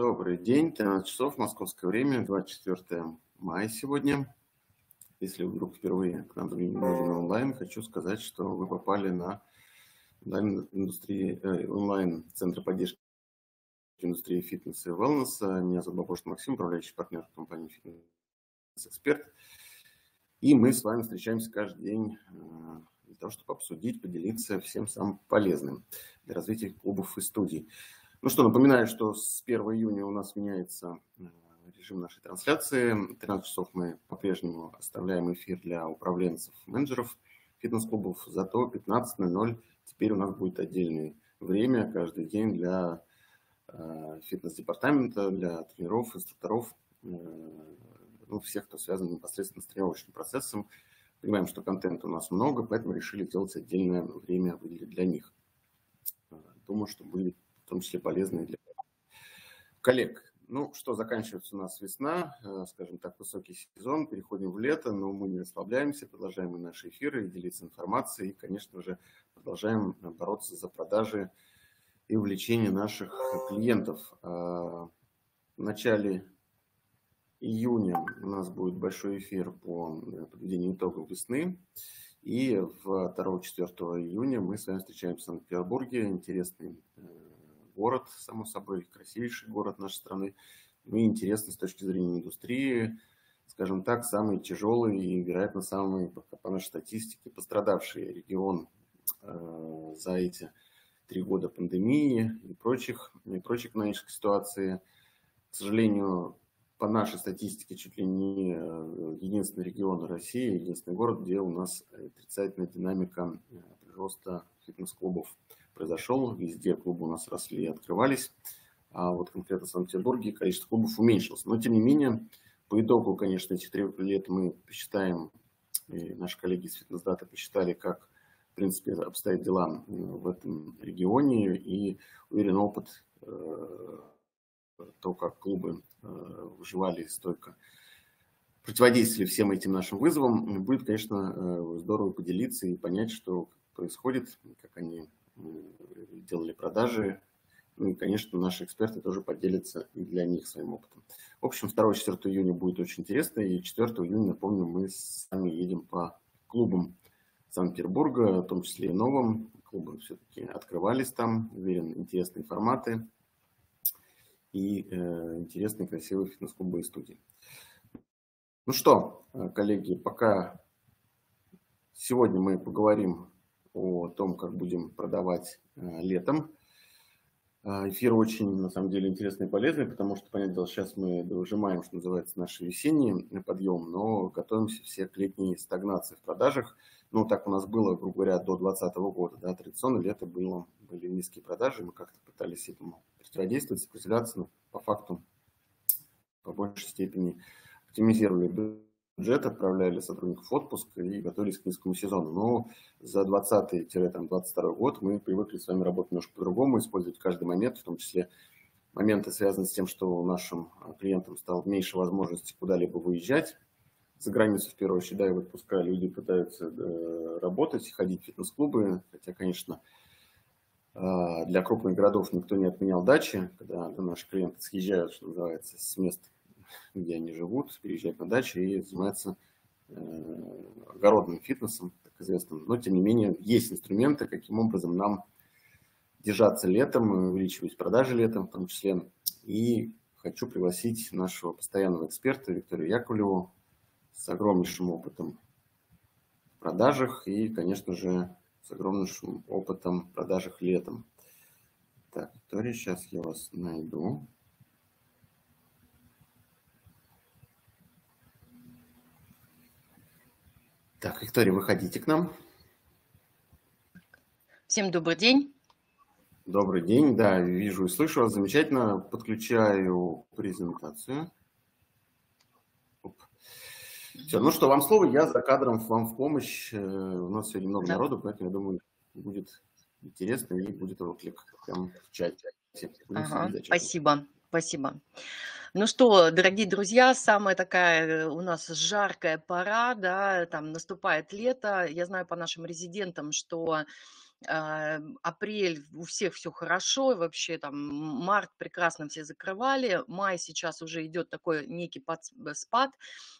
Добрый день, 13 часов, московское время, 24 мая сегодня. Если вдруг впервые к нам приняли онлайн, хочу сказать, что вы попали на онлайн-индустрии, э, онлайн-центр поддержки индустрии фитнеса и wellness. Меня зовут Бабошин Максим, управляющий партнер компании «Фитнес-эксперт». И мы с вами встречаемся каждый день э, для того, чтобы обсудить, поделиться всем самым полезным для развития клубов и студий. Ну что, напоминаю, что с 1 июня у нас меняется э, режим нашей трансляции. 13 часов мы по-прежнему оставляем эфир для управленцев, менеджеров фитнес-клубов. Зато 15.00 теперь у нас будет отдельное время каждый день для э, фитнес-департамента, для тренеров, инструкторов, э, ну, всех, кто связан непосредственно с тренировочным процессом. Понимаем, что контента у нас много, поэтому решили делать отдельное время выделить для них. Думаю, что будет том числе полезные для коллег. Ну что, заканчивается у нас весна, э, скажем так, высокий сезон, переходим в лето, но мы не расслабляемся, продолжаем наши эфиры, делиться информацией, и, конечно же, продолжаем э, бороться за продажи и увлечение наших клиентов. А, в начале июня у нас будет большой эфир по э, подведению итогов весны. И 2-4 июня мы с вами встречаемся в Санкт-Петербурге. Интересный город, само собой, красивейший город нашей страны. Ну и интересный с точки зрения индустрии, скажем так, самый тяжелый и, вероятно, самый, по нашей статистике, пострадавший регион э, за эти три года пандемии и прочих, и прочих экономических ситуаций. К сожалению, по нашей статистике, чуть ли не э, единственный регион России, единственный город, где у нас э, отрицательная динамика э, прироста фитнес-клубов произошел, везде клубы у нас росли и открывались. А вот конкретно в Санкт-Петербурге количество клубов уменьшилось. Но, тем не менее, по итогу, конечно, этих трех лет мы посчитаем, и наши коллеги из фитнес-дата посчитали, как, в принципе, обстоят дела э, в этом регионе. И уверен опыт, э, то, как клубы э, выживали столько противодействовали всем этим нашим вызовам, будет, конечно, здорово поделиться и понять, что происходит, как они делали продажи. Ну и, конечно, наши эксперты тоже поделятся для них своим опытом. В общем, 2-4 июня будет очень интересно. И 4 июня, напомню, мы сами едем по клубам Санкт-Петербурга, в том числе и новым. Клубы все-таки открывались там, уверен, интересные форматы и э, интересные, красивые фитнес-клубы и студии. Ну что, э, коллеги, пока сегодня мы поговорим о том, как будем продавать э, летом. А, эфир очень, на самом деле, интересный и полезный, потому что, понятное дело, сейчас мы выжимаем, что называется, наш весенний э, подъем, но готовимся все к летней стагнации в продажах. Ну, так у нас было, грубо говоря, до 2020 года. Да, традиционно лето было, были низкие продажи, мы как-то пытались этому противодействовать, сопротивляться, но по факту по большей степени оптимизировали Джет отправляли сотрудников в отпуск и готовились к низкому сезону. Но за 2020-2022 год мы привыкли с вами работать немножко по-другому, использовать каждый момент, в том числе моменты, связанные с тем, что нашим клиентам стало меньше возможности куда-либо выезжать за границу, в первую очередь, да, и в отпуска люди пытаются э, работать, ходить в фитнес-клубы, хотя, конечно, э, для крупных городов никто не отменял дачи, когда наши клиенты съезжают, что называется, с места где они живут, переезжают на дачу и занимаются э, огородным фитнесом, так известным. Но, тем не менее, есть инструменты, каким образом нам держаться летом, увеличивать продажи летом в том числе. И хочу пригласить нашего постоянного эксперта Викторию Яковлеву с огромнейшим опытом в продажах и, конечно же, с огромнейшим опытом в продажах летом. Так, Виктория, сейчас я вас найду. Так, Виктория, выходите к нам. Всем добрый день. Добрый день, да, вижу и слышу вас замечательно. Подключаю презентацию. Оп. Все, ну что, вам слово, я за кадром вам в помощь. Э, у нас сегодня много да. народу, поэтому, я думаю, будет интересно и будет отклик прямо в чате. ага, спасибо, спасибо. Ну что, дорогие друзья, самая такая э, у нас жаркая пора, да, там наступает лето. Я знаю по нашим резидентам, что а, апрель у всех все хорошо, вообще там март прекрасно все закрывали, май сейчас уже идет такой некий под, э, спад,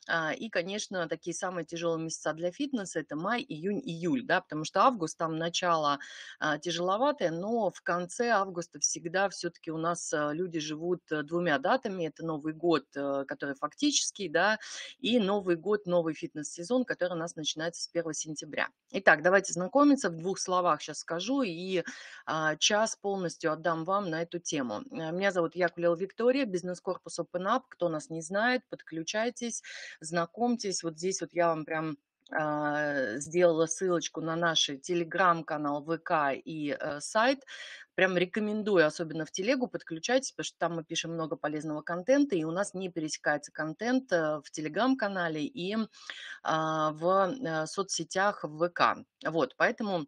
а, и, конечно, такие самые тяжелые месяца для фитнеса это май, июнь, июль, да, потому что август там начало а, тяжеловатое, но в конце августа всегда все-таки у нас э, люди живут э, двумя датами, это Новый год, который фактически, да, и Новый год, новый фитнес-сезон, который у нас начинается с 1 сентября. Итак, давайте знакомиться в двух словах сейчас скажу, и а, час полностью отдам вам на эту тему. Э, меня зовут Яковлева Виктория, бизнес-корпус Open Up. Кто нас не знает, подключайтесь, знакомьтесь. Вот здесь вот я вам прям а, сделала ссылочку на наш телеграм-канал ВК и э, сайт. Прям рекомендую, особенно в телегу, подключайтесь, потому что там мы пишем много полезного контента, и у нас не пересекается контент э, в телеграм-канале и а, в соцсетях ВК. Вот, поэтому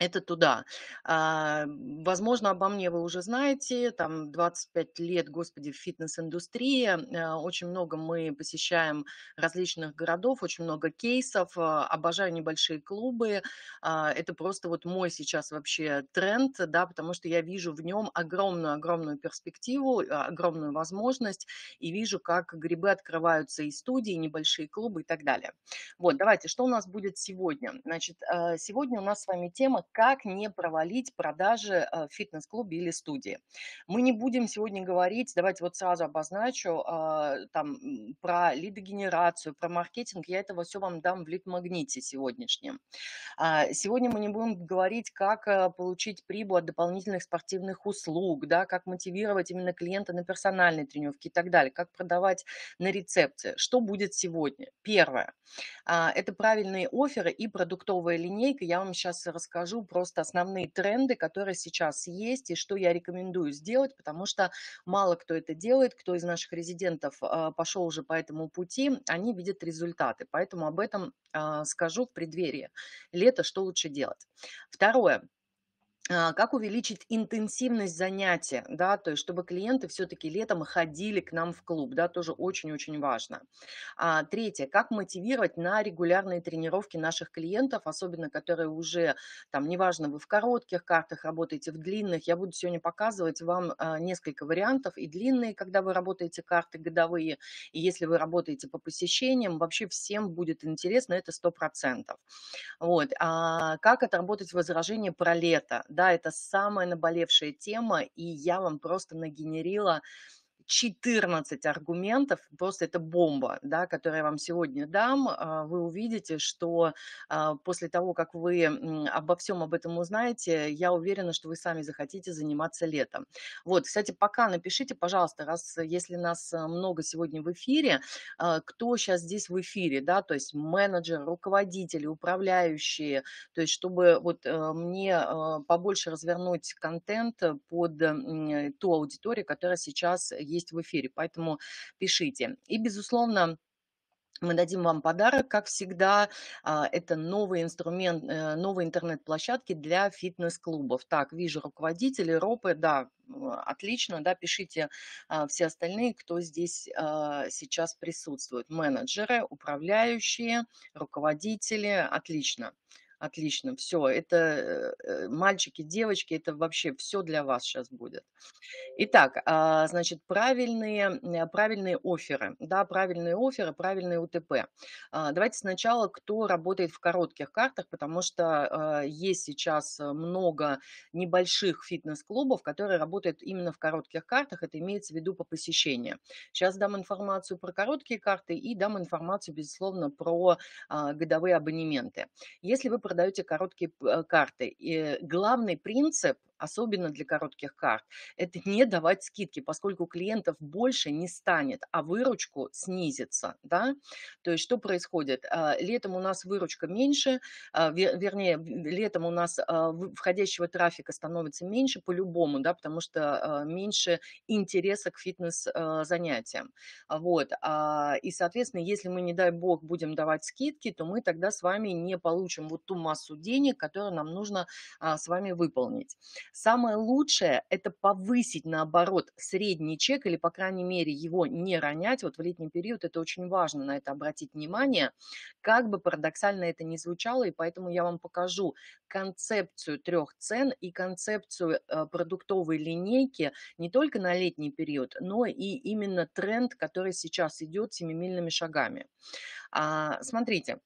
это туда. А, возможно, обо мне вы уже знаете, там 25 лет, господи, в фитнес-индустрии. А, очень много мы посещаем различных городов, очень много кейсов. А, обожаю небольшие клубы. А, это просто вот мой сейчас вообще тренд, да, потому что я вижу в нем огромную-огромную перспективу, э, огромную возможность и вижу, как грибы открываются и студии, и небольшие клубы и так далее. Вот, давайте, что у нас будет сегодня? Значит, э, сегодня у нас с вами тема как не провалить продажи э, в фитнес-клубе или студии. Мы не будем сегодня говорить, давайте вот сразу обозначу, а, там, про лидогенерацию, про маркетинг, я этого все вам дам в лид-магните сегодняшнем. А, сегодня мы не будем говорить, как э, получить прибыль от дополнительных спортивных услуг, да, как мотивировать именно клиента на персональные тренировки и так далее, как продавать на рецепции. Что будет сегодня? Первое. А, это правильные оферы и продуктовая линейка. Я вам сейчас расскажу, расскажу просто основные тренды, которые сейчас есть и что я рекомендую сделать, потому что мало кто это делает, кто из наших резидентов а, пошел уже по этому пути, они видят результаты. Поэтому об этом а, скажу в преддверии лета, что лучше делать. Второе. А, как увеличить интенсивность занятия, да, то есть чтобы клиенты все-таки летом ходили к нам в клуб, да, тоже очень-очень важно. А, третье, как мотивировать на регулярные тренировки наших клиентов, особенно которые уже, там, неважно, вы в коротких картах работаете, в длинных, я буду сегодня показывать вам а, несколько вариантов, и длинные, когда вы работаете карты годовые, и если вы работаете по посещениям, вообще всем будет интересно, это 100%. Вот, а как отработать возражение про лето, да, да, это самая наболевшая тема, и я вам просто нагенерила 14 аргументов, просто это бомба, да, которую я вам сегодня дам. А, вы увидите, что а, после того, как вы обо всем об этом узнаете, я уверена, что вы сами захотите заниматься летом. Вот, кстати, пока напишите, пожалуйста, раз если нас э, много сегодня в эфире, а, кто сейчас здесь в эфире, да, то есть менеджер, руководители, управляющие, то есть чтобы вот э, мне побольше развернуть контент под ту аудиторию, которая сейчас есть есть в эфире, поэтому пишите. И, безусловно, мы дадим вам подарок, как всегда. А, это новый инструмент, э, новые интернет-площадки для фитнес-клубов. Так, вижу руководители, ропы, да, отлично, да, пишите а, все остальные, кто здесь а, сейчас присутствует. Менеджеры, управляющие, руководители, отлично. Отлично, все, это э, мальчики, девочки, это вообще все для вас сейчас будет. Итак, а, значит, правильные, э, правильные оферы, да, правильные оферы, правильные УТП. А, давайте сначала, кто работает в коротких картах, потому что э, есть сейчас много небольших фитнес-клубов, которые работают именно в коротких картах, это имеется в виду по посещению. Сейчас дам информацию про короткие карты и дам информацию, безусловно, про а, годовые абонементы. Если вы продаете короткие э, карты. И главный принцип особенно для коротких карт, это не давать скидки, поскольку клиентов больше не станет, а выручку снизится, да, то есть что происходит? А, летом у нас выручка меньше, а, вернее, летом у нас а, входящего трафика становится меньше по-любому, да, потому что меньше интереса к фитнес-занятиям, вот, и, соответственно, если мы, не дай бог, будем давать скидки, то мы тогда с вами не получим вот ту массу денег, которую нам нужно с вами выполнить. Самое лучшее – это повысить, наоборот, средний чек или, по крайней мере, его не ронять. Вот в летний период это очень важно, на это обратить внимание. Как бы парадоксально это ни звучало, и поэтому я вам покажу концепцию трех цен и концепцию э, продуктовой линейки не только на летний период, но и именно тренд, который сейчас идет семимильными шагами. А, смотрите.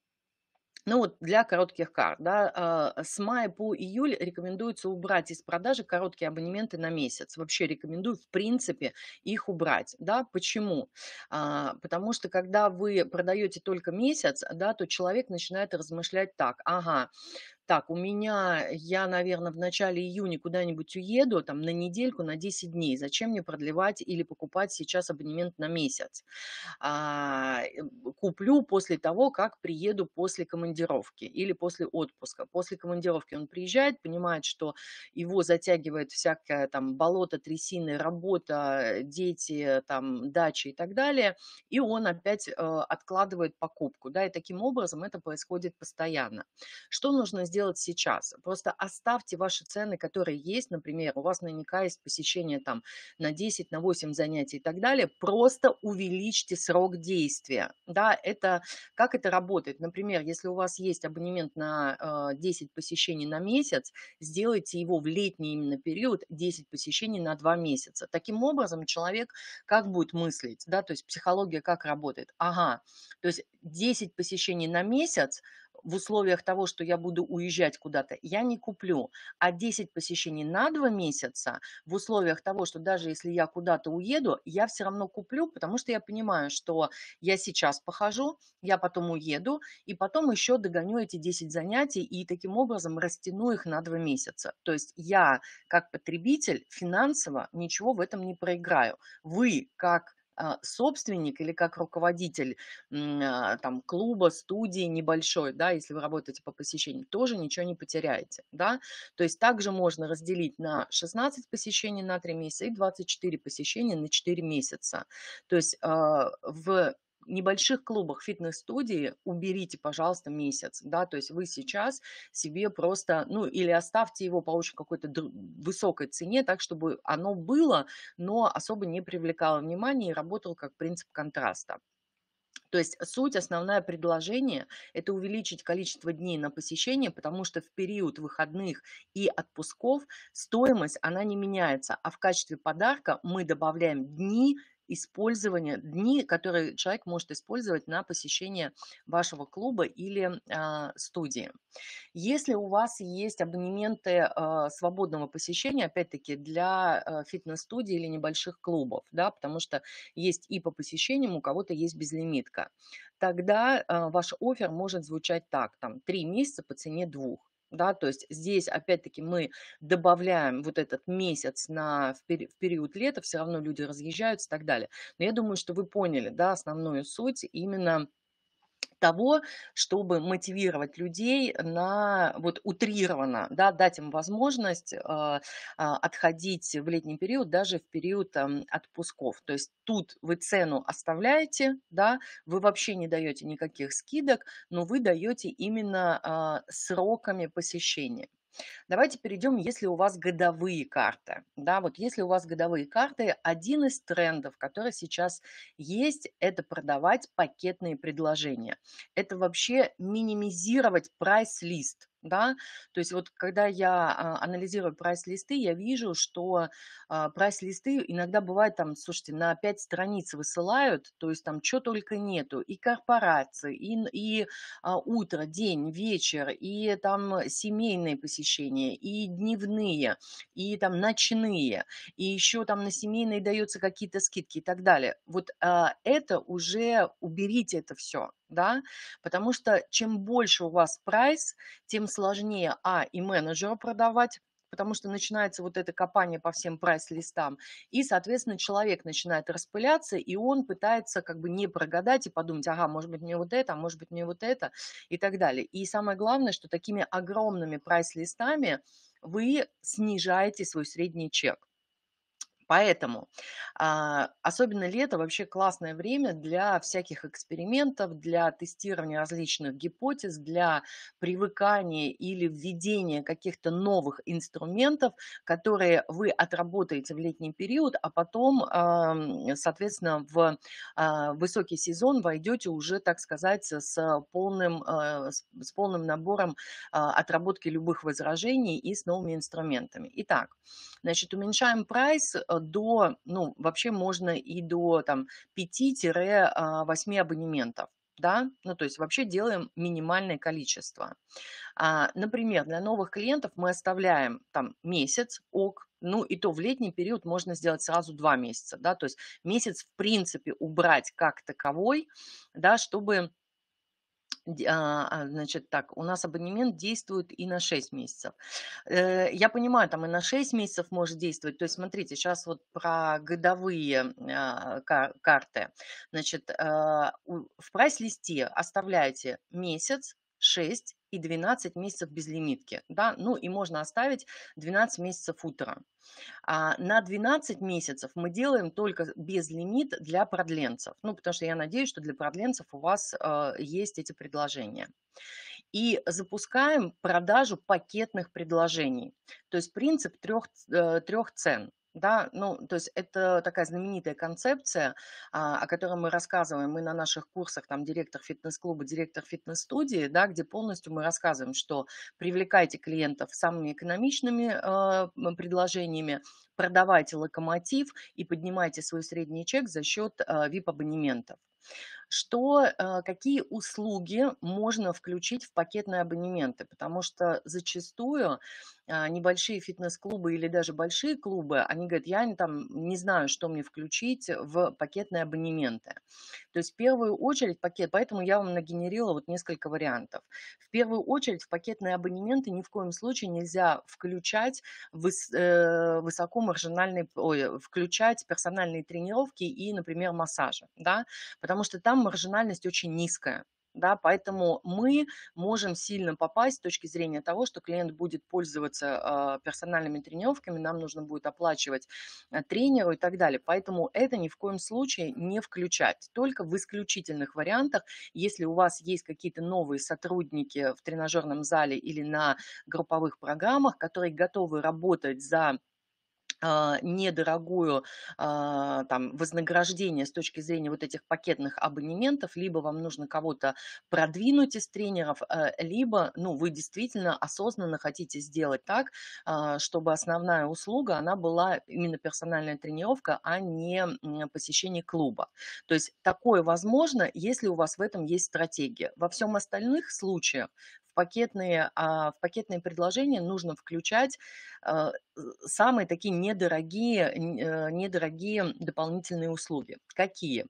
Ну вот для коротких карт, да, а, с мая по июль рекомендуется убрать из продажи короткие абонементы на месяц. Вообще рекомендую, в принципе, их убрать, да, почему? А, потому что когда вы продаете только месяц, да, то человек начинает размышлять так, ага, так, у меня, я, наверное, в начале июня куда-нибудь уеду, там, на недельку, на 10 дней, зачем мне продлевать или покупать сейчас абонемент на месяц? А, э, куплю после того, как приеду после командировки или после отпуска. После командировки он приезжает, понимает, что его затягивает всякое там болото, трясины, работа, дети, там, дача и так далее, и он опять э, откладывает покупку, да, и таким образом это происходит постоянно. Что нужно сделать? сделать сейчас. Просто оставьте ваши цены, которые есть, например, у вас наверняка есть посещение там на 10, на 8 занятий и так далее, просто увеличьте срок действия. Да, это, как это работает? Например, если у вас есть абонемент на 10 а, посещений на месяц, сделайте его в летний именно период 10 посещений на 2 месяца. Таким образом человек как будет мыслить, да, то есть психология как работает. Ага, то есть 10 посещений на месяц – в условиях того, что я буду уезжать куда-то, я не куплю. А 10 посещений на 2 месяца в условиях того, что даже если я куда-то уеду, я все равно куплю, потому что я понимаю, что я сейчас похожу, я потом уеду, и потом еще догоню эти 10 занятий и таким образом растяну их на 2 месяца. То есть я, как потребитель, финансово ничего в этом не проиграю. Вы, как а, собственник или как руководитель а, там, клуба, студии небольшой, да, если вы работаете по посещению, тоже ничего не потеряете, да. То есть также можно разделить на 16 посещений на 3 месяца и 24 посещения на 4 месяца. То есть а, в небольших клубах фитнес-студии уберите, пожалуйста, месяц, да, то есть вы сейчас себе просто, ну, или оставьте его по очень какой-то высокой цене, так, чтобы оно было, но особо не привлекало внимания и работало как принцип контраста. То есть суть, основное предложение – это увеличить количество дней на посещение, потому что в период выходных и отпусков стоимость, она не меняется, а в качестве подарка мы добавляем дни, использования, дни, которые человек может использовать на посещение вашего клуба или э, студии. Если у вас есть абонементы э, свободного посещения, опять-таки для э, а, фитнес студии или небольших клубов, да, потому что есть и по посещениям, у кого-то есть безлимитка, тогда э, ваш офер может звучать так, там, три месяца по цене двух да, то есть здесь опять-таки мы добавляем вот этот месяц на, в, пери, в период лета, все равно люди разъезжаются и так далее. Но я думаю, что вы поняли, да, основную суть именно того, чтобы мотивировать людей на, вот утрированно, да, дать им возможность э, а, отходить в летний период, даже в период отпусков. То есть тут вы цену оставляете, да, вы вообще не даете никаких скидок, но вы даете именно а, сроками посещения. Давайте перейдем, если у вас годовые карты. Да, вот если у вас годовые карты, один из трендов, который сейчас есть, это продавать пакетные предложения. Это вообще минимизировать прайс-лист да, то есть вот когда я а, анализирую прайс-листы, я вижу, что а, прайс-листы иногда бывает там, слушайте, на 5 страниц высылают, то есть там что только нету, и корпорации, и, и а, утро, день, вечер, и там семейные посещения, и дневные, и там ночные, и еще там на семейные даются какие-то скидки и так далее. Вот это уже, уберите это все, да, потому что чем больше у вас прайс, тем сложнее, а, и менеджеру продавать, потому что начинается вот это копание по всем прайс-листам, и, соответственно, человек начинает распыляться, и он пытается как бы не прогадать и подумать, ага, может быть, мне вот это, а может быть, мне вот это, и так далее. И самое главное, что такими огромными прайс-листами вы снижаете свой средний чек. Поэтому, а, особенно лето, вообще классное время для всяких экспериментов, для тестирования различных гипотез, для привыкания или введения каких-то новых инструментов, которые вы отработаете в летний период, а потом, соответственно, в а, высокий сезон войдете уже, так сказать, с полным, а, с полным набором отработки любых возражений и с новыми инструментами. Итак, Значит, уменьшаем прайс э, до, ну, вообще можно и до там 5-8 а, абонементов да, ну то есть вообще делаем минимальное количество. А, например, для новых клиентов мы оставляем там месяц, ок, ну и то в летний период можно сделать сразу два месяца, да, то есть месяц в принципе убрать как таковой, да, чтобы а, а, значит так, у нас абонемент действует и на 6 месяцев. Э, я понимаю, там и на 6 месяцев может действовать. То есть, смотрите, сейчас вот про годовые а, карты. Значит, э, в прайс-листе оставляете месяц, 6 и 12 месяцев без лимитки, да, ну и можно оставить 12 месяцев утра. А на 12 месяцев мы делаем только без лимит для продленцев, ну, потому что я надеюсь, что для продленцев у вас э, есть эти предложения. И запускаем продажу пакетных предложений, то есть принцип трех, э, трех цен – да, ну, то есть это такая знаменитая концепция, а, о которой мы рассказываем. Мы на наших курсах, там, директор фитнес-клуба, директор фитнес-студии, да, где полностью мы рассказываем, что привлекайте клиентов самыми экономичными э, предложениями, продавайте локомотив и поднимайте свой средний чек за счет э, а, VIP-абонементов что, какие услуги можно включить в пакетные абонементы, потому что зачастую а, небольшие фитнес-клубы или даже большие клубы, они говорят, я там не знаю, что мне включить в пакетные абонементы. То есть в первую очередь пакет, поэтому я вам нагенерила вот несколько вариантов. В первую очередь в пакетные абонементы ни в коем случае нельзя включать выс, э, высоко ой, включать персональные тренировки и, например, массажи, да, потому что там маржинальность очень низкая. Да, поэтому мы можем сильно попасть с точки зрения того, что клиент будет пользоваться а, персональными тренировками, нам нужно будет оплачивать э, тренеру и так далее. Поэтому это ни в коем случае не включать. Только в исключительных вариантах, если у вас есть какие-то новые сотрудники в тренажерном зале или на групповых программах, которые готовы работать за а, недорогую а, там, вознаграждение с точки зрения вот этих пакетных абонементов, либо вам нужно кого-то продвинуть из тренеров, э, либо ну, вы действительно осознанно хотите сделать так, а, чтобы основная услуга, она была именно персональная тренировка, а не посещение клуба. То есть такое возможно, если у вас в этом есть стратегия. Во всем остальных случаях в пакетные, а, в пакетные предложения нужно включать а, самые такие недорогие, э, недорогие дополнительные услуги. Какие?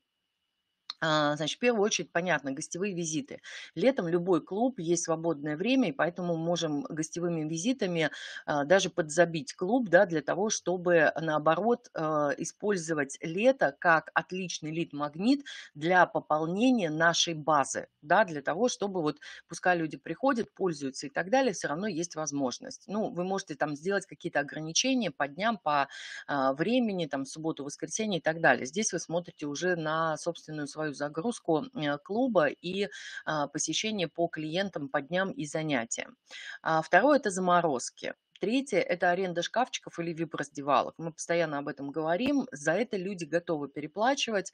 А, значит, в первую очередь, понятно, гостевые визиты. Летом любой клуб, есть свободное время, и поэтому можем гостевыми визитами а, даже подзабить клуб, да, для того, чтобы, наоборот, а, использовать лето как отличный лид-магнит для пополнения нашей базы, да, для того, чтобы вот, пускай люди приходят, пользуются и так далее, все равно есть возможность. Ну, вы можете там сделать какие-то ограничения по дням, по времени, там, субботу, воскресенье и так далее. Здесь вы смотрите уже на собственную свою свою загрузку э, клуба и а, посещение по клиентам по дням и занятиям. А второе – это заморозки. Третье – это аренда шкафчиков или вип-раздевалок. Мы постоянно об этом говорим. За это люди готовы переплачивать.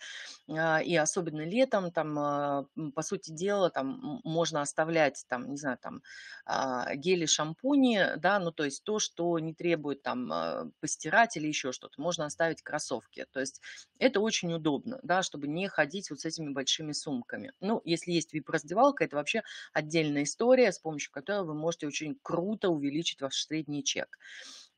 А, и особенно летом, там, а, по сути дела, там можно оставлять, там, не знаю, там, а, гели, шампуни, да, ну, то есть то, что не требует там постирать или еще что-то. Можно оставить кроссовки. То есть это очень удобно, да, чтобы не ходить вот с этими большими сумками. Ну, если есть вип-раздевалка, это вообще отдельная история, с помощью которой вы можете очень круто увеличить ваш средний чек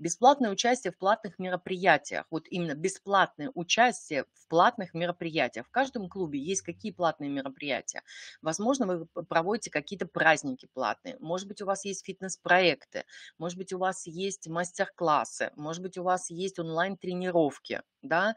бесплатное участие в платных мероприятиях, вот именно бесплатное участие в платных мероприятиях. В каждом клубе есть какие платные мероприятия. Возможно, вы проводите какие-то праздники платные, может быть, у вас есть фитнес-проекты, может быть, у вас есть мастер-классы, может быть, у вас есть онлайн-тренировки, да,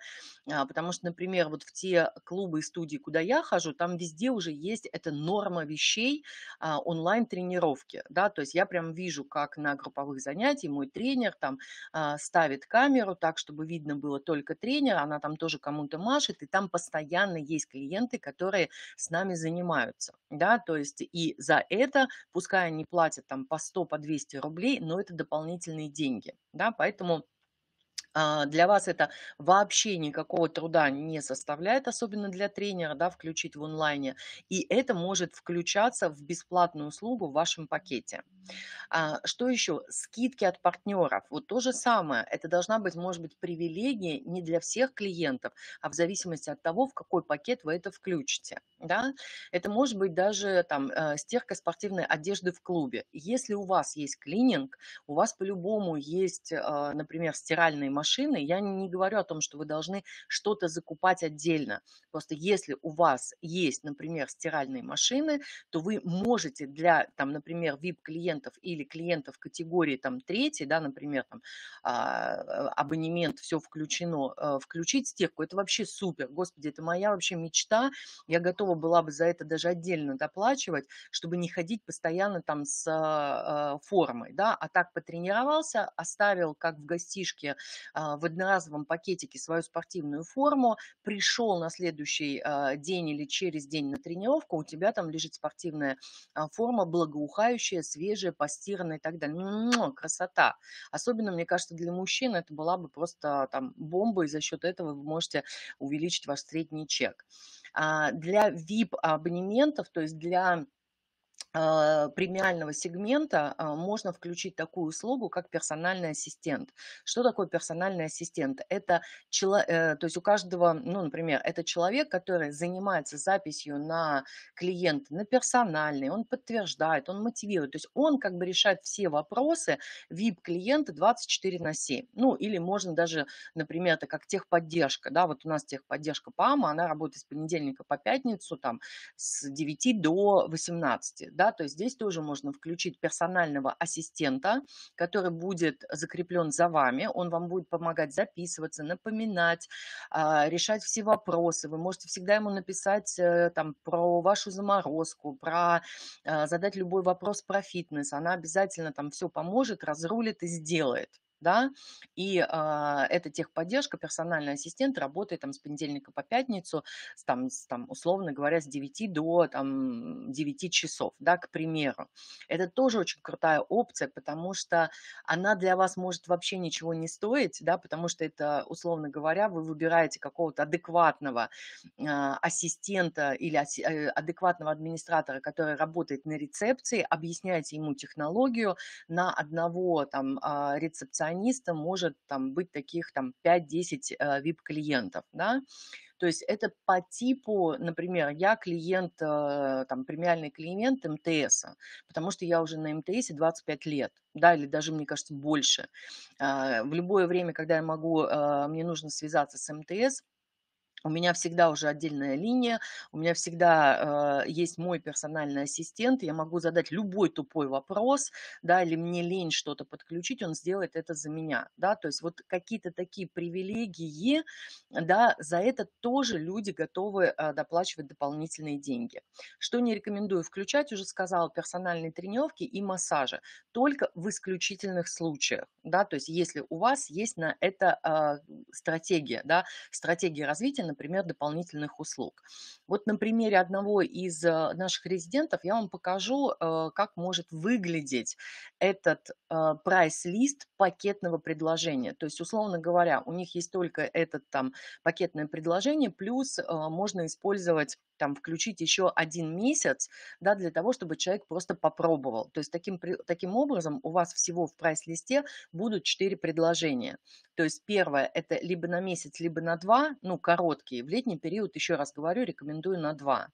а, потому что, например, вот в те клубы и студии, куда я хожу, там везде уже есть эта норма вещей а, онлайн-тренировки, да, то есть я прям вижу, как на групповых занятиях мой тренер там там а, ставит камеру так, чтобы видно было только тренера, она там тоже кому-то машет, и там постоянно есть клиенты, которые с нами занимаются, да, то есть и за это, пускай они платят там по 100, по 200 рублей, но это дополнительные деньги, да, поэтому а, для вас это вообще никакого труда не составляет, особенно для тренера, да, включить в онлайне. И это может включаться в бесплатную услугу в вашем пакете. А, что еще? Скидки от партнеров. Вот то же самое. Это должна быть, может быть, привилегия не для всех клиентов, а в зависимости от того, в какой пакет вы это включите. Да? Это может быть даже там, э, стирка спортивной одежды в клубе. Если у вас есть клининг, у вас по-любому есть, э, например, стиральные машины, машины, я не говорю о том, что вы должны что-то закупать отдельно. Просто если у вас есть, например, стиральные машины, то вы можете для, там, например, VIP-клиентов или клиентов категории там, третьей, да, например, там, а, абонемент, все включено, э, включить стирку. Это вообще супер. Господи, это моя вообще мечта. Я готова была бы за это даже отдельно доплачивать, чтобы не ходить постоянно там с э, формой, да, а так потренировался, оставил как в гостишке а, в одноразовом пакетике свою спортивную форму, пришел на следующий а, день или через день на тренировку, у тебя там лежит спортивная а, форма, благоухающая, свежая, постиранная и так далее. Ну, красота. Особенно, мне кажется, для мужчин это была бы просто там бомба, и за счет этого вы можете увеличить ваш средний чек. Для VIP-абонементов, то есть для Э, премиального сегмента э, можно включить такую услугу, как персональный ассистент. Что такое персональный ассистент? Это человек, э, то есть у каждого, ну, например, это человек, который занимается записью на клиента, на персональный, он подтверждает, он мотивирует, то есть он как бы решает все вопросы VIP-клиента 24 на 7. Ну, или можно даже, например, это как техподдержка, да, вот у нас техподдержка ПАМа, она работает с понедельника по пятницу, там, с 9 до 18, да, да, то есть здесь тоже можно включить персонального ассистента, который будет закреплен за вами, он вам будет помогать записываться, напоминать, а, решать все вопросы, вы можете всегда ему написать э, там про вашу заморозку, про э, задать любой вопрос про фитнес, она обязательно там все поможет, разрулит и сделает да, и э, эта техподдержка, персональный ассистент работает там с понедельника по пятницу, с, там, с, там, условно говоря, с 9 до там, 9 часов, да, к примеру. Это тоже очень крутая опция, потому что она для вас может вообще ничего не стоить, да, потому что это, условно говоря, вы выбираете какого-то адекватного э, ассистента или ас, э, адекватного администратора, который работает на рецепции, объясняете ему технологию на одного там э, а, рецепционера, перфекциониста может там быть таких там 5-10 VIP-клиентов, э, да, то есть это по типу, например, я клиент, э, там, премиальный клиент МТС, потому что я уже на МТС 25 лет, да, или даже, мне кажется, больше. Э, в любое время, когда я могу, мне нужно связаться с МТС, у меня всегда уже отдельная линия, у меня всегда э, есть мой персональный ассистент, я могу задать любой тупой вопрос, да, или мне лень что-то подключить, он сделает это за меня, да, то есть вот какие-то такие привилегии, да, за это тоже люди готовы э, доплачивать дополнительные деньги. Что не рекомендую включать, уже сказала, персональные тренировки и массажи, только в исключительных случаях, да, то есть если у вас есть на это э, стратегия, да, стратегия развития, например, дополнительных услуг. Вот на примере одного из э, наших резидентов я вам покажу, э, как может выглядеть этот э, прайс-лист пакетного предложения. То есть, условно говоря, у них есть только этот там пакетное предложение, плюс можно использовать там включить еще один месяц, да, для того, чтобы человек просто попробовал. То есть таким, таким образом у вас всего в прайс-листе будут четыре предложения. То есть первое – это либо на месяц, либо на два, ну, коротко, сутки. В летний период, еще раз говорю, рекомендую на два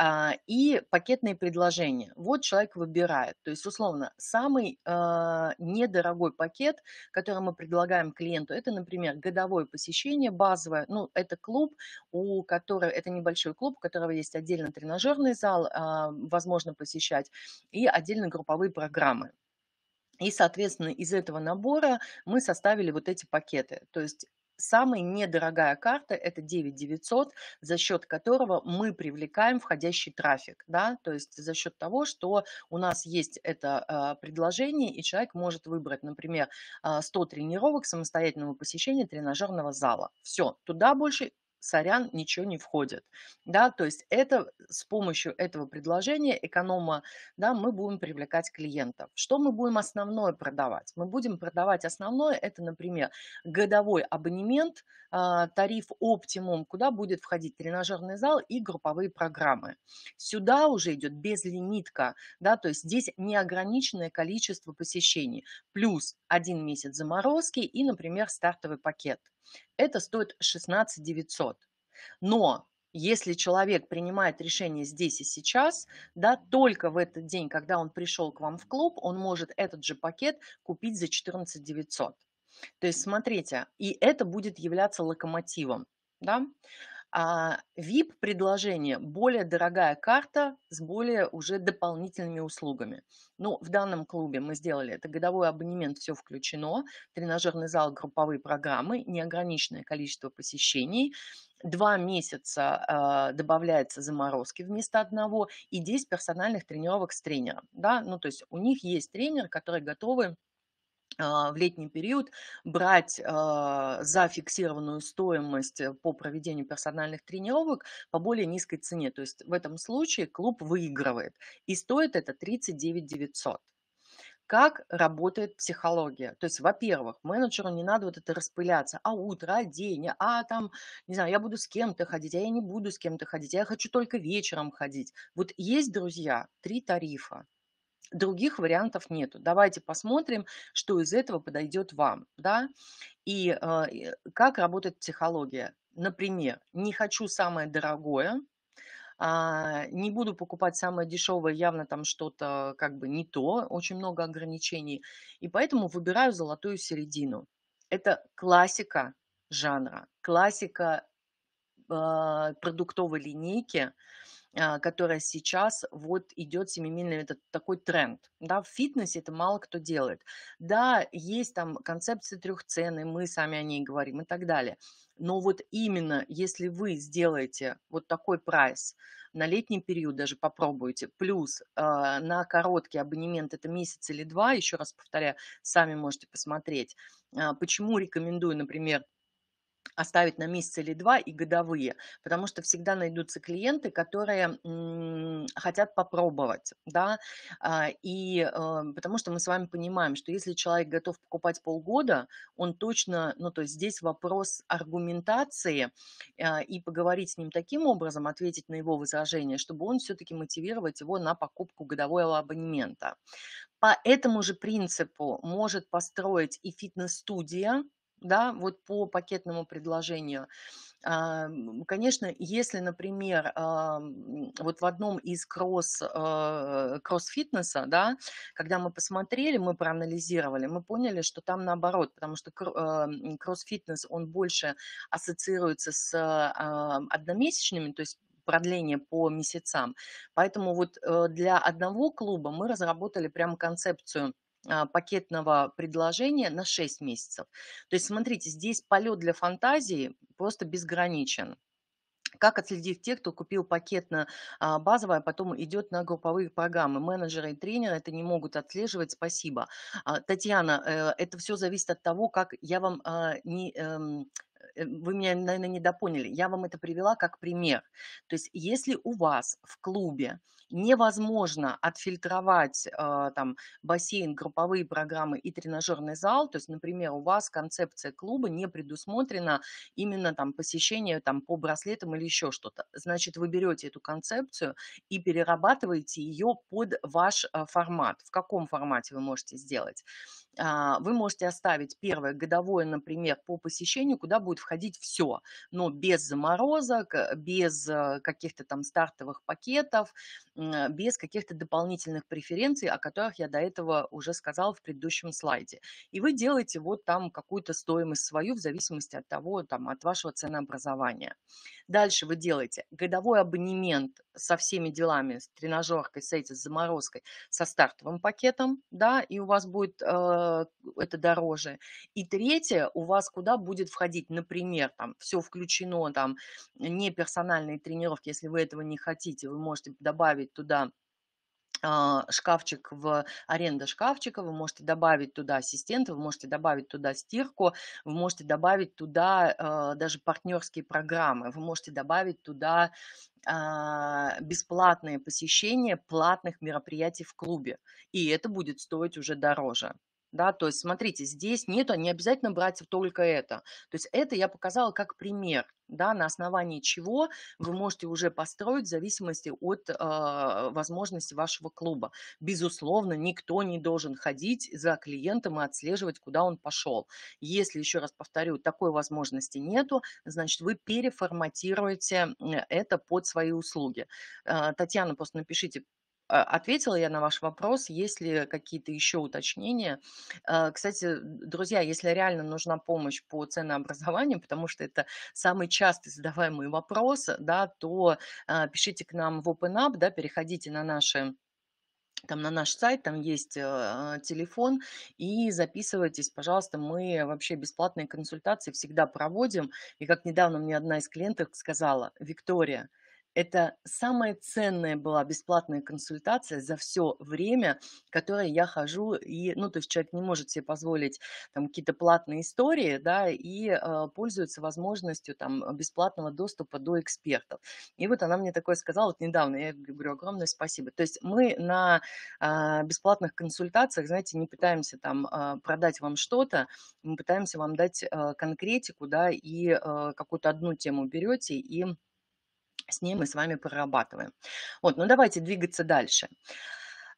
а, и пакетные предложения. Вот человек выбирает. То есть, условно, самый э, недорогой пакет, который мы предлагаем клиенту, это, например, годовое посещение базовое. Ну, это клуб, у которого, это небольшой клуб, у которого есть отдельно тренажерный зал, э, возможно посещать, и отдельно групповые программы. И, соответственно, из этого набора мы составили вот эти пакеты. То есть Самая недорогая карта – это 9900, за счет которого мы привлекаем входящий трафик. Да? То есть за счет того, что у нас есть это а, предложение, и человек может выбрать, например, 100 а, тренировок самостоятельного посещения тренажерного зала. Все, туда больше сорян, ничего не входит. Да, то есть это с помощью этого предложения эконома да, мы будем привлекать клиентов. Что мы будем основное продавать? Мы будем продавать основное, это, например, годовой абонемент, а, тариф оптимум, куда будет входить тренажерный зал и групповые программы. Сюда уже идет безлимитка, да, то есть здесь неограниченное количество посещений, плюс один месяц заморозки и, например, стартовый пакет – это стоит 16 900. Но если человек принимает решение здесь и сейчас, да, только в этот день, когда он пришел к вам в клуб, он может этот же пакет купить за 14 900. То есть, смотрите, и это будет являться локомотивом, да. А VIP-предложение – более дорогая карта с более уже дополнительными услугами. Ну, в данном клубе мы сделали это годовой абонемент, все включено, тренажерный зал, групповые программы, неограниченное количество посещений, два месяца э, добавляется заморозки вместо одного и 10 персональных тренировок с тренером. Да? Ну, то есть у них есть тренер, который готовы а, в летний период брать а, за фиксированную стоимость э, по проведению персональных тренировок по более низкой цене. То есть в этом случае клуб выигрывает. И стоит это 39 900 как работает психология. То есть, во-первых, менеджеру не надо вот это распыляться, а утро, а день, а там, не знаю, я буду с кем-то ходить, а я не буду с кем-то ходить, а я хочу только вечером ходить. Вот есть, друзья, три тарифа других вариантов нету. Давайте посмотрим, что из этого подойдет вам, да, и э, как работает психология. Например, не хочу самое дорогое, а, не буду покупать самое дешевое, явно там что-то как бы не то, очень много ограничений, и поэтому выбираю золотую середину. Это классика жанра, классика э, продуктовой линейки, э, а, которая сейчас вот идет семимильный этот такой тренд. Да, в фитнесе это мало кто делает. Да, есть там концепция трех цен, и мы сами о ней говорим и так далее. Но вот именно если вы сделаете вот такой прайс на летний период, даже попробуйте, плюс э, на короткий абонемент это месяц или два, еще раз повторяю, сами можете посмотреть. Э, почему рекомендую, например, оставить на месяц или два и годовые, потому что всегда найдутся клиенты, которые хотят попробовать, да, а, и э, потому что мы с вами понимаем, что если человек готов покупать полгода, он точно, ну, то есть здесь вопрос аргументации а, и поговорить с ним таким образом, ответить на его возражение, чтобы он все-таки мотивировать его на покупку годового абонемента. По этому же принципу может построить и фитнес-студия, да, вот по пакетному предложению. А, конечно, если, например, а, вот в одном из кросс, э, кросс-фитнеса, да, когда мы посмотрели, мы проанализировали, мы поняли, что там наоборот, потому что а, кросс-фитнес, он больше ассоциируется с одномесячными, то есть продление по месяцам. Поэтому вот э, для одного клуба мы разработали прям концепцию – а, пакетного предложения на 6 месяцев. То есть, смотрите, здесь полет для фантазии просто безграничен. Как отследить тех, кто купил пакет на а, базовое, а потом идет на групповые программы? Менеджеры и тренеры это не могут отслеживать, спасибо. А, Татьяна, э, это все зависит от того, как я вам не эм, Э, вы меня, наверное, недопоняли. Я вам это привела как пример. То есть если у вас в клубе невозможно отфильтровать э, там, бассейн, групповые программы и тренажерный зал, то есть, например, у вас концепция клуба не предусмотрена именно там, посещение там, по браслетам или еще что-то, значит, вы берете эту концепцию и перерабатываете ее под ваш а, формат. В каком формате вы можете сделать? А, вы можете оставить первое годовое, например, по посещению, куда будет входить все, но без заморозок, э, без э, каких-то там стартовых пакетов, без каких-то дополнительных преференций, о которых я до этого уже сказала в предыдущем слайде. И вы делаете вот там какую-то стоимость свою в зависимости от того, там, от вашего ценообразования. Дальше вы делаете годовой абонемент со всеми делами, с тренажеркой, с этим, с заморозкой, со стартовым пакетом, да, и у вас будет э, это дороже. И третье, у вас куда будет входить, например, там все включено, там не персональные тренировки, если вы этого не хотите, вы можете добавить туда а, шкафчик в аренда шкафчика, вы можете добавить туда ассистента, вы можете добавить туда стирку, вы можете добавить туда э, даже партнерские программы, вы можете добавить туда а, бесплатное посещение платных мероприятий в клубе, и это будет стоить уже дороже. Да, то есть, смотрите, здесь нету, не обязательно брать только это. То есть это я показала как пример, да, на основании чего вы можете уже построить в зависимости от э, возможности вашего клуба. Безусловно, никто не должен ходить за клиентом и отслеживать, куда он пошел. Если, еще раз повторю, такой возможности нету, значит, вы переформатируете э, это под свои услуги. А, Татьяна, просто напишите, а, ответила я на ваш вопрос. Есть ли какие-то еще уточнения? А, кстати, э, друзья, если реально нужна помощь по ценообразованию, потому что это самый частый задаваемый вопрос, да, то а, пишите к нам в OpenUp, да, переходите на наши там на наш сайт, там есть э, телефон, и записывайтесь, пожалуйста, мы вообще бесплатные консультации всегда проводим, и как недавно мне одна из клиенток сказала, Виктория, это самая ценная была бесплатная консультация за все время, которое я хожу, и, ну, то есть человек не может себе позволить там какие-то платные истории, да, и э, пользуется возможностью там бесплатного доступа до экспертов. И вот она мне такое сказала вот недавно, я говорю огромное спасибо. То есть мы на э, бесплатных консультациях, знаете, не пытаемся там э, продать вам что-то, мы пытаемся вам дать э, конкретику, да, и э, какую-то одну тему берете и с ней мы с вами прорабатываем. Вот, ну давайте двигаться дальше.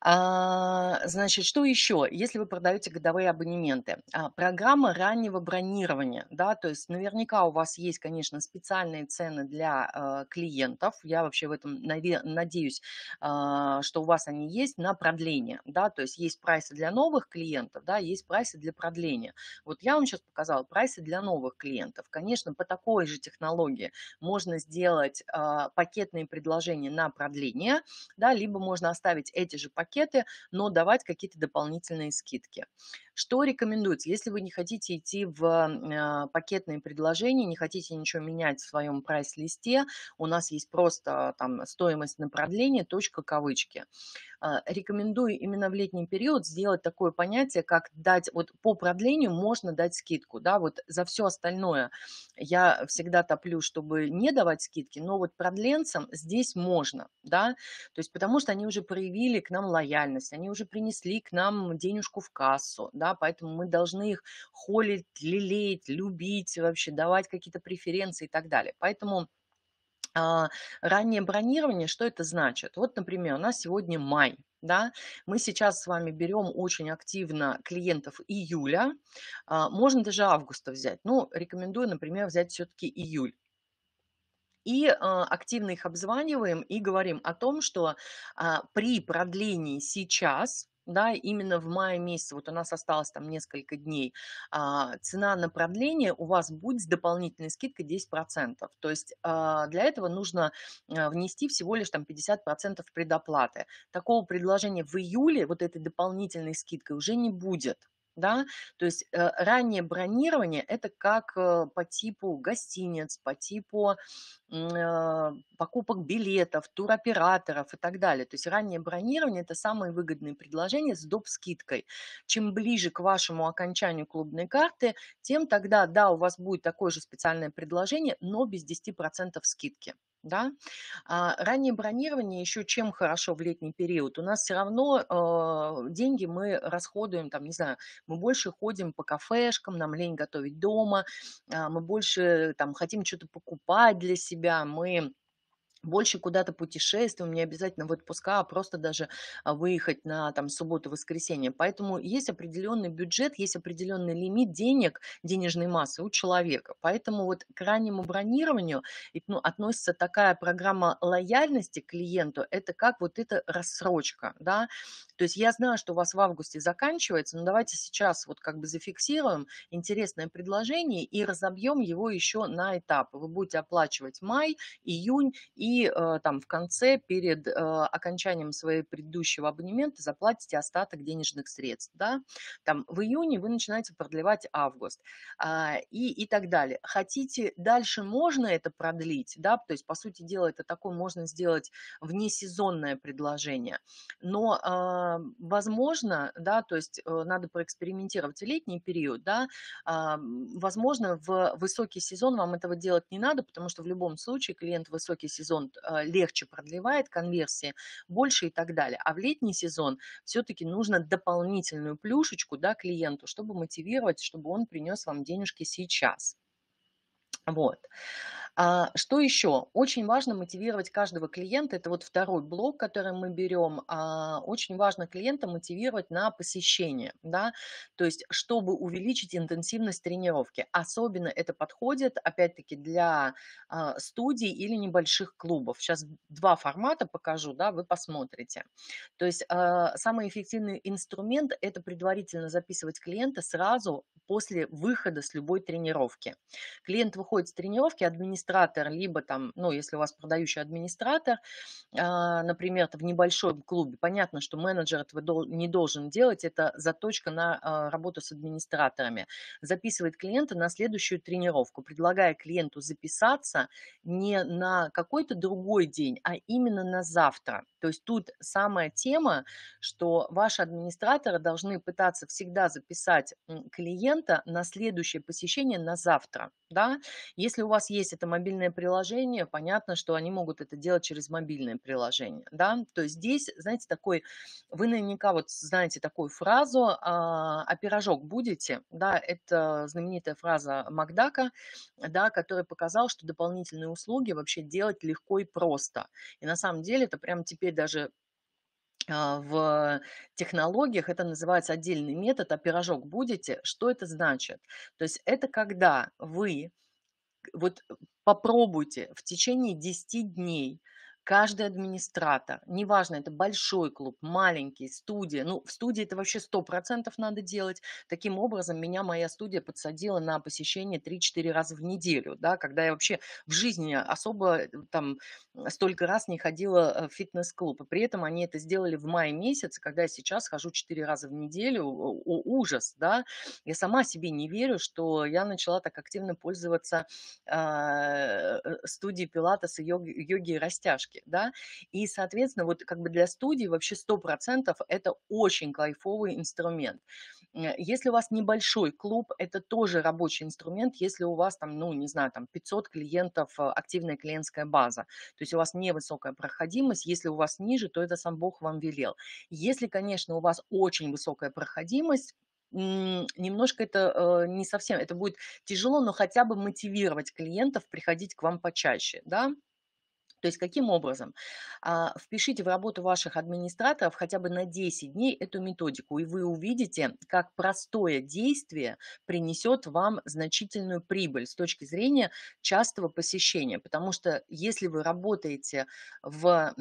А, значит, что еще? Если вы продаете годовые абонементы, а, программа раннего бронирования, да, то есть наверняка у вас есть, конечно, специальные цены для а, клиентов. Я вообще в этом надеюсь, а, что у вас они есть на продление, да, то есть есть прайсы для новых клиентов, да, есть прайсы для продления. Вот я вам сейчас показала прайсы для новых клиентов. Конечно, по такой же технологии можно сделать а, пакетные предложения на продление, да, либо можно оставить эти же пакеты пакеты, но давать какие-то дополнительные скидки. Что рекомендуется? Если вы не хотите идти в а, пакетные предложения, не хотите ничего менять в своем прайс-листе, у нас есть просто там стоимость на продление, точка кавычки. А, рекомендую именно в летний период сделать такое понятие, как дать, вот по продлению можно дать скидку, да, вот за все остальное я всегда топлю, чтобы не давать скидки, но вот продленцам здесь можно, да, то есть потому что они уже проявили к нам лояльность, они уже принесли к нам денежку в кассу, да, поэтому мы должны их холить, лелеять, любить, вообще давать какие-то преференции и так далее. Поэтому а, раннее бронирование, что это значит? Вот, например, у нас сегодня май, да, мы сейчас с вами берем очень активно клиентов июля, а, можно даже августа взять, но рекомендую, например, взять все-таки июль и а, активно их обзваниваем и говорим о том, что при продлении сейчас да, именно в мае месяце, вот у нас осталось там несколько дней, а, цена на продление у вас будет с дополнительной скидкой 10%. То есть а, для этого нужно а, внести всего лишь там 50% предоплаты. Такого предложения в июле вот этой дополнительной скидкой уже не будет да, то есть э, раннее бронирование это как э, по типу гостиниц, по типу э, покупок билетов, туроператоров и так далее. То есть раннее бронирование это самые выгодные предложения с доп. скидкой. Чем ближе к вашему окончанию клубной карты, тем тогда, да, у вас будет такое же специальное предложение, но без 10% скидки. Да? А раннее бронирование еще чем хорошо в летний период? У нас все равно э, деньги мы расходуем, там, не знаю, мы больше ходим по кафешкам, нам лень готовить дома, э, мы больше там хотим что-то покупать для себя, мы больше куда-то путешествуем, не обязательно в отпуска, а просто даже а, выехать на там субботу-воскресенье. Поэтому есть определенный бюджет, есть определенный лимит денег, денежной массы у человека. Поэтому вот к раннему бронированию ну, относится такая программа лояльности клиенту, это как вот эта рассрочка, да. То есть я знаю, что у вас в августе заканчивается, но давайте сейчас вот как бы зафиксируем интересное предложение и разобьем его еще на этапы. Вы будете оплачивать май, июнь и и э, там в конце перед э, окончанием своего предыдущего абонемента заплатите остаток денежных средств, да, там в июне вы начинаете продлевать август а, и, и так далее. Хотите, дальше можно это продлить, да, то есть, по сути дела, это такое можно сделать внесезонное предложение, но а, возможно, да, то есть э, надо проэкспериментировать в летний период, да, а, возможно, в высокий сезон вам этого делать не надо, потому что в любом случае клиент высокий сезон сезон э, легче продлевает конверсии больше и так далее. А в летний сезон все-таки нужно дополнительную плюшечку да, клиенту, чтобы мотивировать, чтобы он принес вам денежки сейчас. Вот. А что еще? Очень важно мотивировать каждого клиента. Это вот второй блок, который мы берем. А очень важно клиента мотивировать на посещение, да, то есть чтобы увеличить интенсивность тренировки. Особенно это подходит, опять-таки, для а, студий или небольших клубов. Сейчас два формата покажу, да, вы посмотрите. То есть а, самый эффективный инструмент – это предварительно записывать клиента сразу после выхода с любой тренировки. Клиент выходит проводятся тренировки, администратор, либо там, ну, если у вас продающий администратор, а, например, в небольшом клубе, понятно, что менеджер этого не должен делать, это заточка на а, работу с администраторами. Записывает клиента на следующую тренировку, предлагая клиенту записаться не на какой-то другой день, а именно на завтра. То есть тут самая тема, что ваши администраторы должны пытаться всегда записать клиента на следующее посещение на завтра, да, если у вас есть это мобильное приложение, понятно, что они могут это делать через мобильное приложение, да, то есть здесь, знаете, такой, вы наверняка вот знаете такую фразу, а, «А пирожок будете, да, это знаменитая фраза Макдака, да, который показал, что дополнительные услуги вообще делать легко и просто. И на самом деле это прямо теперь даже а, в технологиях это называется отдельный метод, а пирожок будете, что это значит? То есть это когда вы вот попробуйте в течение 10 дней каждый администратор, неважно, это большой клуб, маленький, студия, ну, в студии это вообще 100% надо делать. Таким образом, меня моя студия подсадила на посещение 3-4 раза в неделю, да, когда я вообще в жизни особо э, там э, столько раз не ходила э, в фитнес-клуб. И при этом они это сделали в мае месяце, когда я сейчас хожу 4 раза в неделю. О, ужас, да. Я сама себе не верю, что я начала так активно пользоваться а, э, студией пилатес и йоги, йоги и растяжки работе, да, и, соответственно, вот как бы для студии вообще 100% это очень кайфовый инструмент. Э, если у вас небольшой клуб, это тоже рабочий инструмент, если у вас там, ну, не знаю, там 500 клиентов, э, активная клиентская база, то есть у вас невысокая проходимость, если у вас ниже, то это сам Бог вам велел. Если, конечно, у вас очень высокая проходимость, немножко это э, не совсем, это будет тяжело, но хотя бы мотивировать клиентов приходить к вам почаще, да, то есть каким образом? А, впишите в работу ваших администраторов хотя бы на 10 дней эту методику, и вы увидите, как простое действие принесет вам значительную прибыль с точки зрения частого посещения. Потому что если вы работаете в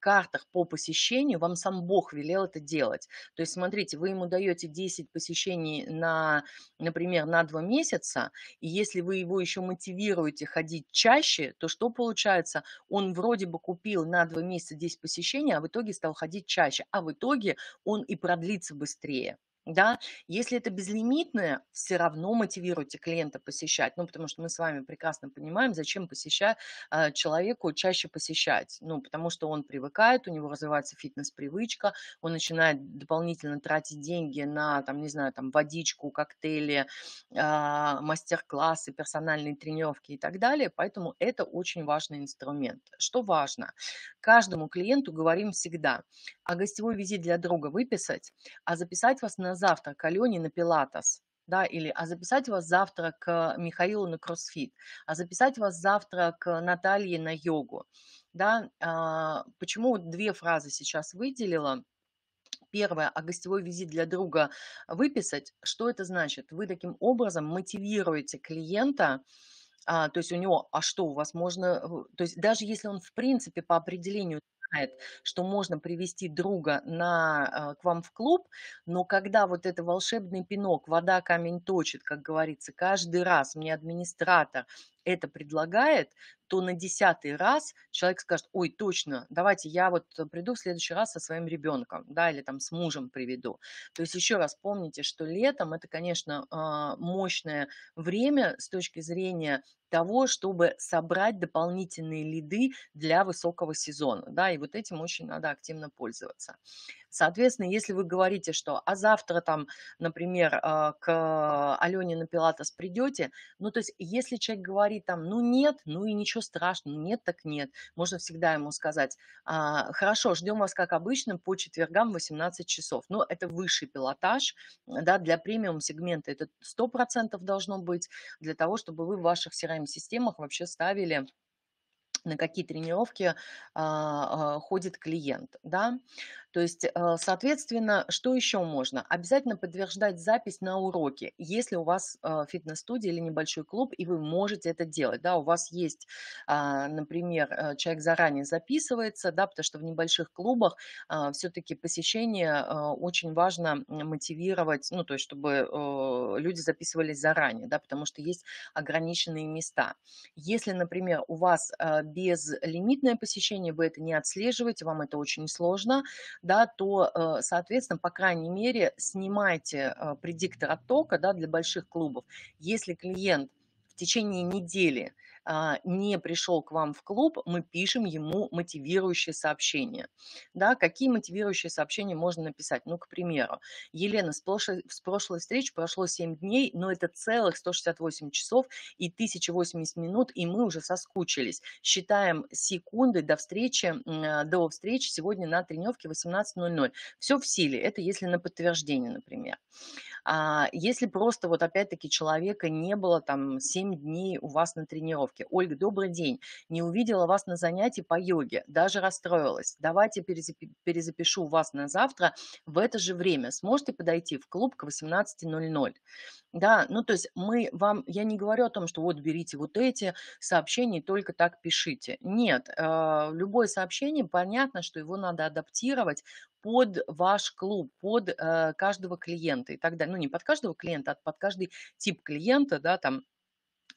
картах по посещению, вам сам Бог велел это делать. То есть смотрите, вы ему даете 10 посещений, на, например, на 2 месяца, и если вы его еще мотивируете ходить чаще, то что получается? Он вроде бы купил на два месяца 10 посещений, а в итоге стал ходить чаще, а в итоге он и продлится быстрее. Да? Если это безлимитное, все равно мотивируйте клиента посещать, ну, потому что мы с вами прекрасно понимаем, зачем посещать, э, человеку чаще посещать, ну, потому что он привыкает, у него развивается фитнес-привычка, он начинает дополнительно тратить деньги на, там, не знаю, там, водичку, коктейли, а, мастер-классы, персональные тренировки и так далее, поэтому это очень важный инструмент. Что важно? Каждому клиенту говорим всегда, а гостевой визит для друга выписать, а записать вас на завтра к Алене на пилатес, да, или а записать вас завтра к Михаилу на кроссфит, а записать вас завтра к Наталье на йогу, да, а, почему две фразы сейчас выделила, Первое, а гостевой визит для друга выписать, что это значит? Вы таким образом мотивируете клиента, а, то есть у него, а что у вас можно, э, то есть даже если он в принципе по определению знает, что можно привести друга на, э, к вам в клуб, но когда вот это волшебный пинок, вода камень точит, как говорится, каждый раз мне администратор это предлагает, то на десятый раз человек скажет, ой, точно, давайте я вот приду в следующий раз со своим ребенком, да, или там с мужем приведу. То есть еще раз помните, что летом это, конечно, а, мощное время с точки зрения того, чтобы собрать дополнительные лиды для высокого сезона, да, и вот этим очень надо активно пользоваться. Соответственно, если вы говорите, что «а завтра там, например, а, к Алене на Пилатес придете», ну, то есть если человек говорит там «ну нет», ну и ничего страшного, ну нет так нет, можно всегда ему сказать «А, «хорошо, ждем вас, как обычно, по четвергам 18 часов». Ну, это высший пилотаж, да, для премиум-сегмента это 100% должно быть, для того, чтобы вы в ваших CRM-системах вообще ставили на какие тренировки а, а, ходит клиент, да. То есть, э, соответственно, что еще можно? Обязательно подтверждать запись на уроки, если у вас э, фитнес-студия или небольшой клуб, и вы можете это делать. Да, у вас есть, а, например, э, человек заранее записывается, да, потому что в небольших клубах а, все-таки посещение очень важно мотивировать, ну, то есть, чтобы люди записывались заранее, да, потому что есть ограниченные места. Если, например, у вас безлимитное посещение, вы это не отслеживаете, вам это очень сложно, да, то, э, соответственно, по крайней мере, снимайте э, предиктор оттока да, для больших клубов. Если клиент в течение недели а, не пришел к вам в клуб, мы пишем ему мотивирующее сообщение. Да, какие мотивирующие сообщения можно написать? Ну, к примеру, Елена, с прошлой, с прошлой встречи прошло 7 дней, но это целых 168 часов и 1080 минут, и мы уже соскучились. Считаем секунды до встречи, а, до встречи сегодня на тренировке 18.00. Все в силе, это если на подтверждение, например. А если просто вот опять-таки человека не было там 7 дней у вас на тренировке, Ольга, добрый день, не увидела вас на занятии по йоге, даже расстроилась, давайте перезапишу вас на завтра в это же время, сможете подойти в клуб к 18.00. Да, ну то есть мы вам, я не говорю о том, что вот берите вот эти сообщения, только так пишите. Нет, э, любое сообщение, понятно, что его надо адаптировать под ваш клуб, под э, каждого клиента и так далее. Ну, ну, не под каждого клиента, а под каждый тип клиента, да, там,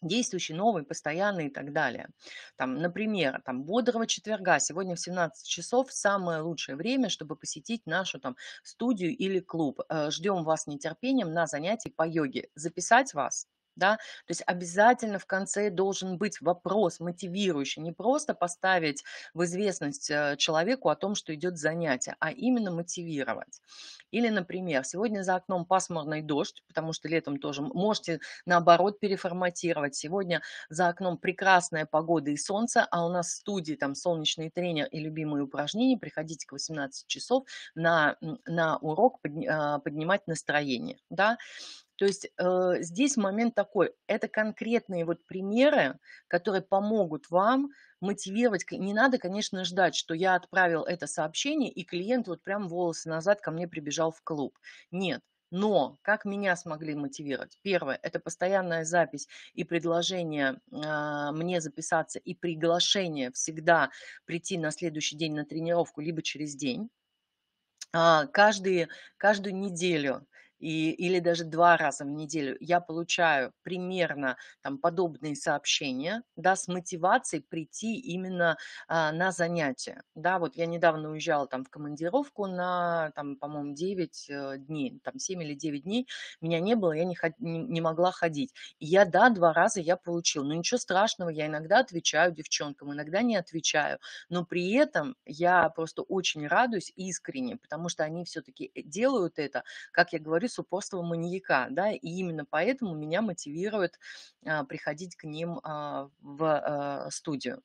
действующий, новый, постоянный и так далее. Там, например, там, бодрого четверга сегодня в 17 часов самое лучшее время, чтобы посетить нашу там, студию или клуб. Э, ждем вас нетерпением на занятии по йоге. Записать вас? да, то есть обязательно в конце должен быть вопрос мотивирующий, не просто поставить в известность э, человеку о том, что идет занятие, а именно мотивировать. Или, например, сегодня за окном пасмурный дождь, потому что летом тоже можете, наоборот, переформатировать. Сегодня за окном прекрасная погода и солнце, а у нас в студии там солнечный тренер и любимые упражнения. Приходите к 18 часов на, на урок а, поднимать настроение. Да? То есть э, здесь момент такой, это конкретные вот примеры, которые помогут вам мотивировать. Не надо, конечно, ждать, что я отправил это сообщение, и клиент вот прям волосы назад ко мне прибежал в клуб. Нет, но как меня смогли мотивировать? Первое – это постоянная запись и предложение э, мне записаться и приглашение всегда прийти на следующий день на тренировку, либо через день. А, каждые, каждую неделю и, или даже два раза в неделю я получаю примерно там, подобные сообщения да, с мотивацией прийти именно а, на занятия. Да, вот я недавно уезжала там, в командировку на, там, по-моему, 9 э, дней, там 7 или 9 дней меня не было, я не, ход, не, не могла ходить. И я, да, два раза я получила, но ничего страшного, я иногда отвечаю девчонкам, иногда не отвечаю, но при этом я просто очень радуюсь искренне, потому что они все-таки э, делают это, как я говорю, с постового маньяка, да, и именно поэтому меня мотивирует а, приходить к ним а, в э, студию.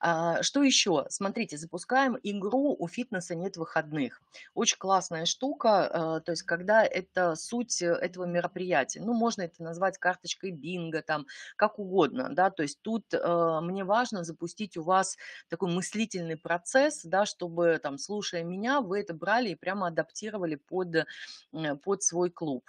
А, что еще? Смотрите, запускаем игру «У фитнеса нет выходных». Очень классная штука, а, то есть когда это суть э, этого мероприятия. Ну, можно это назвать карточкой бинго, там, как угодно, да, то есть тут а, мне важно запустить у вас такой мыслительный процесс, да, чтобы, там, слушая меня, вы это брали и прямо адаптировали под, э, под свой клуб.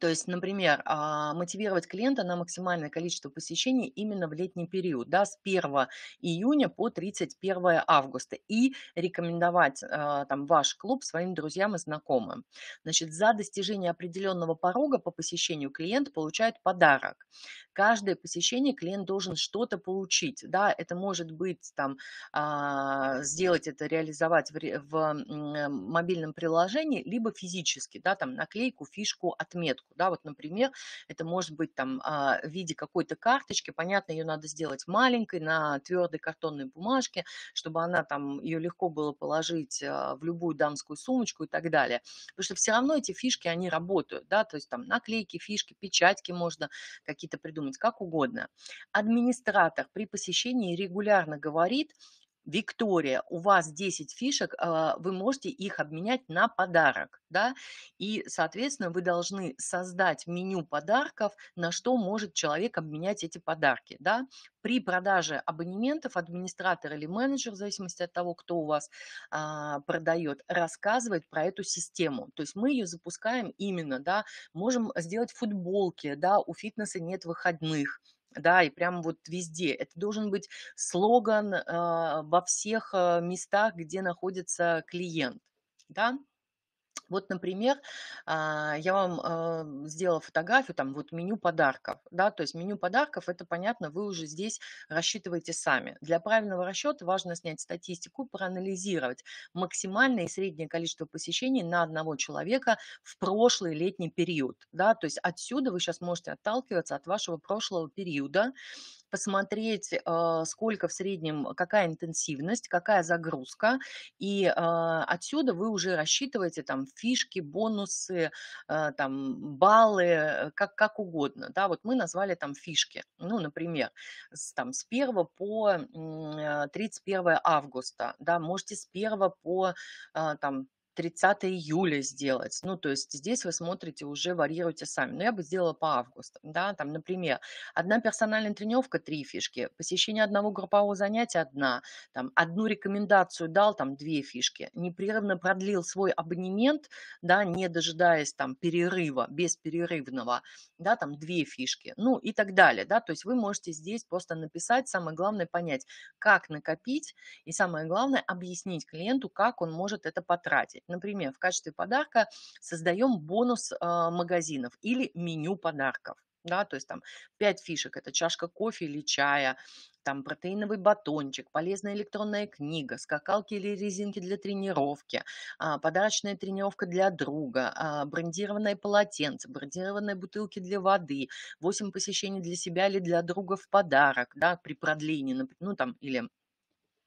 То есть, например, а, мотивировать клиента на максимальное количество посещений именно в летний период, да, с 1 июня по 31 августа, и рекомендовать а, там ваш клуб своим друзьям и знакомым. Значит, за достижение определенного порога по посещению клиент получает подарок. Каждое посещение клиент должен что-то получить, да, это может быть там а, сделать это, реализовать в, мобильном приложении, либо физически, да, там наклейку, фишку, отметку разработку. Да, вот, например, это может быть там а, в виде какой-то карточки, понятно, ее надо сделать маленькой на твердой картонной бумажке, чтобы она там, ее легко было положить а, в любую дамскую сумочку и так далее. Потому что все равно эти фишки, они работают, да, то есть там наклейки, фишки, печатьки можно какие-то придумать, как угодно. Администратор при посещении регулярно говорит, Виктория, у вас 10 фишек, э, вы можете их обменять на подарок, да, и, соответственно, вы должны создать меню подарков, на что может человек обменять эти подарки, да. При продаже абонементов администратор или менеджер, в зависимости от того, кто у вас а, продает, рассказывает про эту систему. То есть мы ее запускаем именно, да, можем сделать футболки, да, у фитнеса нет выходных, да, и прям вот везде. Это должен быть слоган э, во всех а, местах, где находится клиент, да. Вот, например, а, я вам а, сделала фотографию, там вот меню подарков, да, то есть меню подарков, это понятно, вы уже здесь рассчитываете сами. Для правильного расчета важно снять статистику, проанализировать максимальное и среднее количество посещений на одного человека в прошлый летний период, да, то есть отсюда вы сейчас можете отталкиваться от вашего прошлого периода, посмотреть, а, сколько в среднем, какая интенсивность, какая загрузка, и а, отсюда вы уже рассчитываете там фишки, бонусы, а, там баллы, как, как угодно, да, вот мы назвали там фишки, ну, например, с, там с 1 по 31 августа, да, можете с 1 по там 30 июля сделать. Ну, то есть здесь вы смотрите, уже варьируете сами. Но ну, я бы сделала по августу. Да? Там, например, одна персональная тренировка – три фишки, посещение одного группового занятия – одна, там, одну рекомендацию дал – там две фишки, непрерывно продлил свой абонемент, да, не дожидаясь там перерыва, бесперерывного, да, там две фишки, ну и так далее, да, то есть вы можете здесь просто написать, самое главное понять, как накопить, и самое главное объяснить клиенту, как он может это потратить. Например, в качестве подарка создаем бонус а, магазинов или меню подарков. Да, то есть там 5 фишек – это чашка кофе или чая, там протеиновый батончик, полезная электронная книга, скакалки или резинки для тренировки, а, подарочная тренировка для друга, а, брендированное полотенце, брендированные бутылки для воды, 8 посещений для себя или для друга в подарок, да, при продлении, ну там, или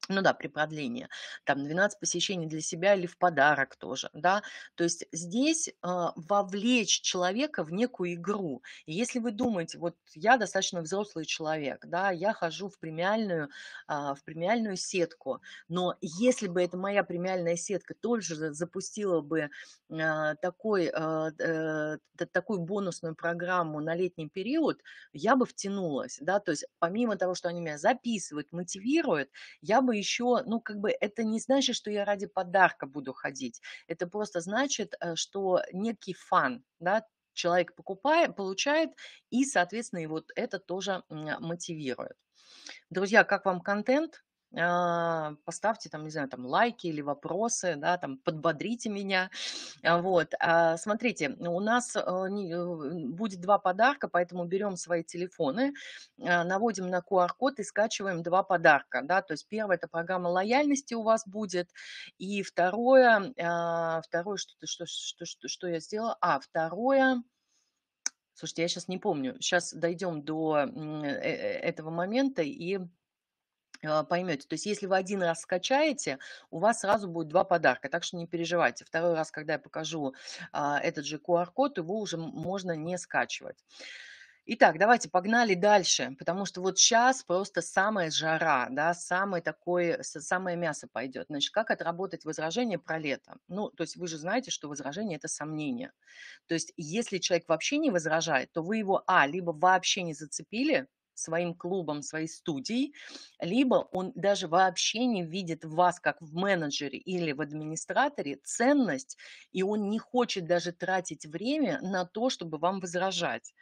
ну да, при продлении, там 12 посещений для себя или в подарок тоже, да, то есть здесь э, вовлечь человека в некую игру. И если вы думаете, вот я достаточно взрослый человек, да, я хожу в премиальную, э, в премиальную сетку, но если бы эта моя премиальная сетка тоже запустила бы а, э, такой, э, э, такую бонусную программу на летний период, я бы втянулась, да, то есть помимо того, что они меня записывают, мотивируют, я бы еще, ну, как бы это не значит, что я ради подарка буду ходить. Это просто значит, э, что некий фан, да, человек покупает, получает, и, соответственно, и вот это тоже мотивирует. Друзья, как вам контент? А, поставьте там, не знаю, там лайки или вопросы, да, там подбодрите меня, а, вот. А, смотрите, у нас э, будет два подарка, поэтому берем свои телефоны, наводим на QR-код и скачиваем два подарка, да, то есть первое – это программа лояльности у вас будет, и второе, второе, что, что, что, что, что я сделала, а, второе – Слушайте, я сейчас не помню. Сейчас дойдем до э, э, этого момента и а, поймете. То есть, если вы один раз скачаете, у вас сразу будет два подарка, так что не переживайте. Второй раз, когда я покажу а, этот же QR-код, его уже можно не скачивать. Итак, давайте погнали дальше, потому что вот сейчас просто самая жара, да, самое такое, самое мясо пойдет. Значит, как отработать возражение про лето? Ну, то есть вы же знаете, что возражение – это сомнение. То есть если человек вообще не возражает, то вы его, а, либо вообще не зацепили, своим клубом, своей студией, либо он даже вообще не видит в вас, как в менеджере или в администраторе, ценность, и он не хочет даже тратить время на то, чтобы вам возражать.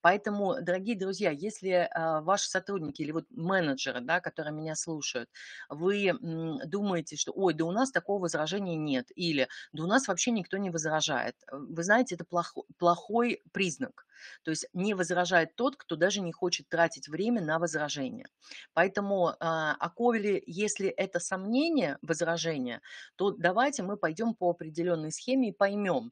Поэтому, дорогие друзья, если а, ваши сотрудники или вот менеджеры, да, которые меня слушают, вы думаете, что ой, да у нас такого возражения нет, или да у нас вообще никто не возражает, э, вы знаете, это плохой, плохой признак. То есть не возражает тот, кто даже не хочет тратить время на возражение. Поэтому, а коли, если это сомнение, возражение, то давайте мы пойдем по определенной схеме и поймем,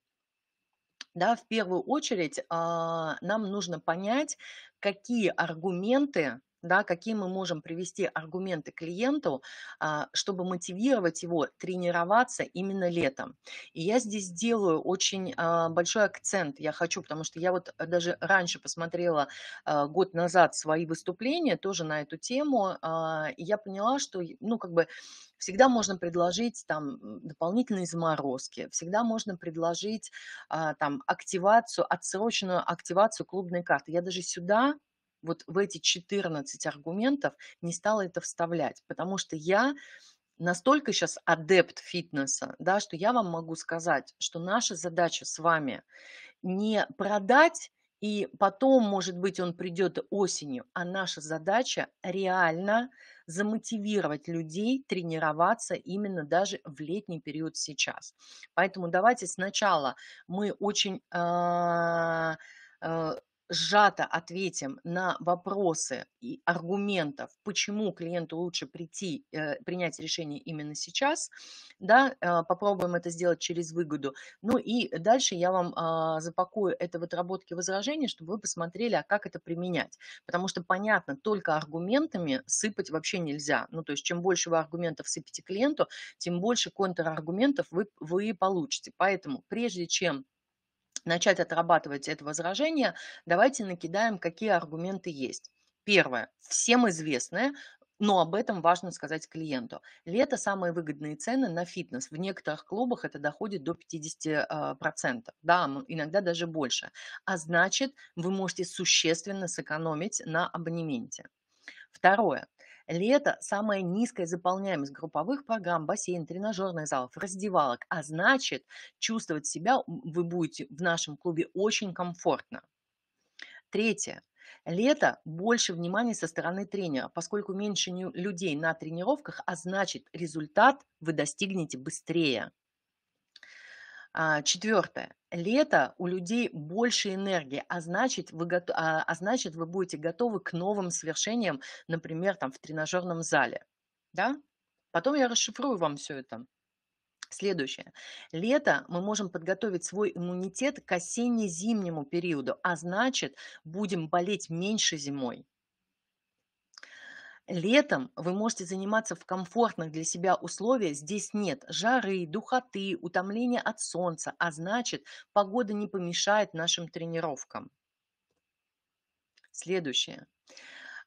да, в первую очередь а, нам нужно понять, какие аргументы да, какие мы можем привести аргументы клиенту, а, чтобы мотивировать его тренироваться именно летом. И я здесь делаю очень а, большой акцент, я хочу, потому что я вот э, даже раньше посмотрела а, год назад свои выступления тоже на эту тему, и я поняла, что, ну, как бы всегда можно предложить там дополнительные заморозки, всегда можно предложить там активацию, отсроченную активацию клубной карты. Я даже сюда вот в эти 14 аргументов не стала это вставлять, потому что я настолько сейчас адепт фитнеса, да, что я вам могу сказать, что наша задача с вами не продать и потом, может быть, он придет осенью. А наша задача реально замотивировать людей тренироваться именно даже в летний период сейчас. Поэтому давайте сначала мы очень... А, а, сжато ответим на вопросы и аргументов, почему клиенту лучше прийти, э, принять решение именно сейчас, да, э, попробуем это сделать через выгоду. Ну и дальше я вам а, запакую это в отработке возражений, чтобы вы посмотрели, а как это применять. Потому что, понятно, только аргументами сыпать вообще нельзя. Ну то есть чем больше вы аргументов сыпете клиенту, тем больше контраргументов вы, вы получите. Поэтому прежде чем начать отрабатывать это возражение, давайте накидаем, какие аргументы есть. Первое. Всем известное, но об этом важно сказать клиенту. Лето самые выгодные цены на фитнес. В некоторых клубах это доходит до 50%, а, да, иногда даже больше. А значит, вы можете существенно сэкономить на абонементе. Второе. Лето – самая низкая заполняемость групповых программ, бассейн, тренажерных залов, раздевалок. А значит, чувствовать себя вы будете в нашем клубе очень комфортно. Третье. Лето больше внимания со стороны тренера, поскольку меньше людей на тренировках, а значит результат вы достигнете быстрее. А, Четвертое лето у людей больше энергии, а значит, вы, готов, а, а значит, вы будете готовы к новым свершениям, например, там в тренажерном зале. Да? Потом я расшифрую вам все это. Следующее. Лето мы можем подготовить свой иммунитет к осенне-зимнему периоду, а значит, будем болеть меньше зимой. Летом вы можете заниматься в комфортных для себя условиях. Здесь нет жары, духоты, утомления от солнца, а значит, погода не помешает нашим тренировкам. Следующее.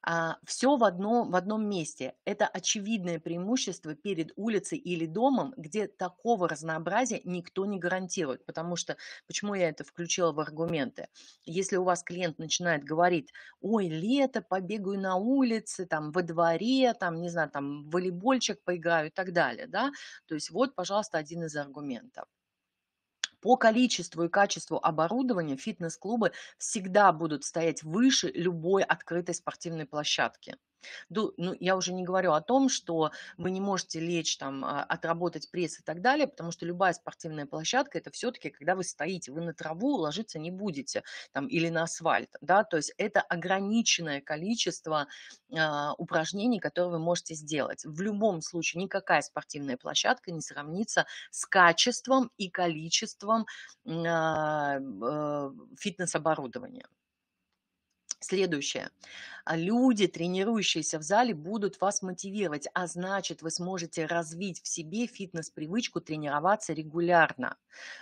А, все в одном, в одном месте. Это очевидное преимущество перед улицей или домом, где такого разнообразия никто не гарантирует. Потому что, почему я это включила в аргументы? Если у вас клиент начинает говорить, ой, лето, побегаю на улице, там, во дворе, там, не знаю, там, волейбольчик поиграю и так далее, да, то есть вот, пожалуйста, один из аргументов. По количеству и качеству оборудования фитнес-клубы всегда будут стоять выше любой открытой спортивной площадки. Ду, ну, я уже не говорю о том, что вы не можете лечь там, а, отработать пресс и так далее, потому что любая спортивная площадка – это все-таки, когда вы стоите, вы на траву ложиться не будете там, или на асфальт. Да? То есть это ограниченное количество э, упражнений, которые вы можете сделать. В любом случае никакая спортивная площадка не сравнится с качеством и количеством э, э, фитнес-оборудования. Следующее. А люди, тренирующиеся в зале, будут вас мотивировать, а значит, вы сможете развить в себе фитнес-привычку тренироваться регулярно.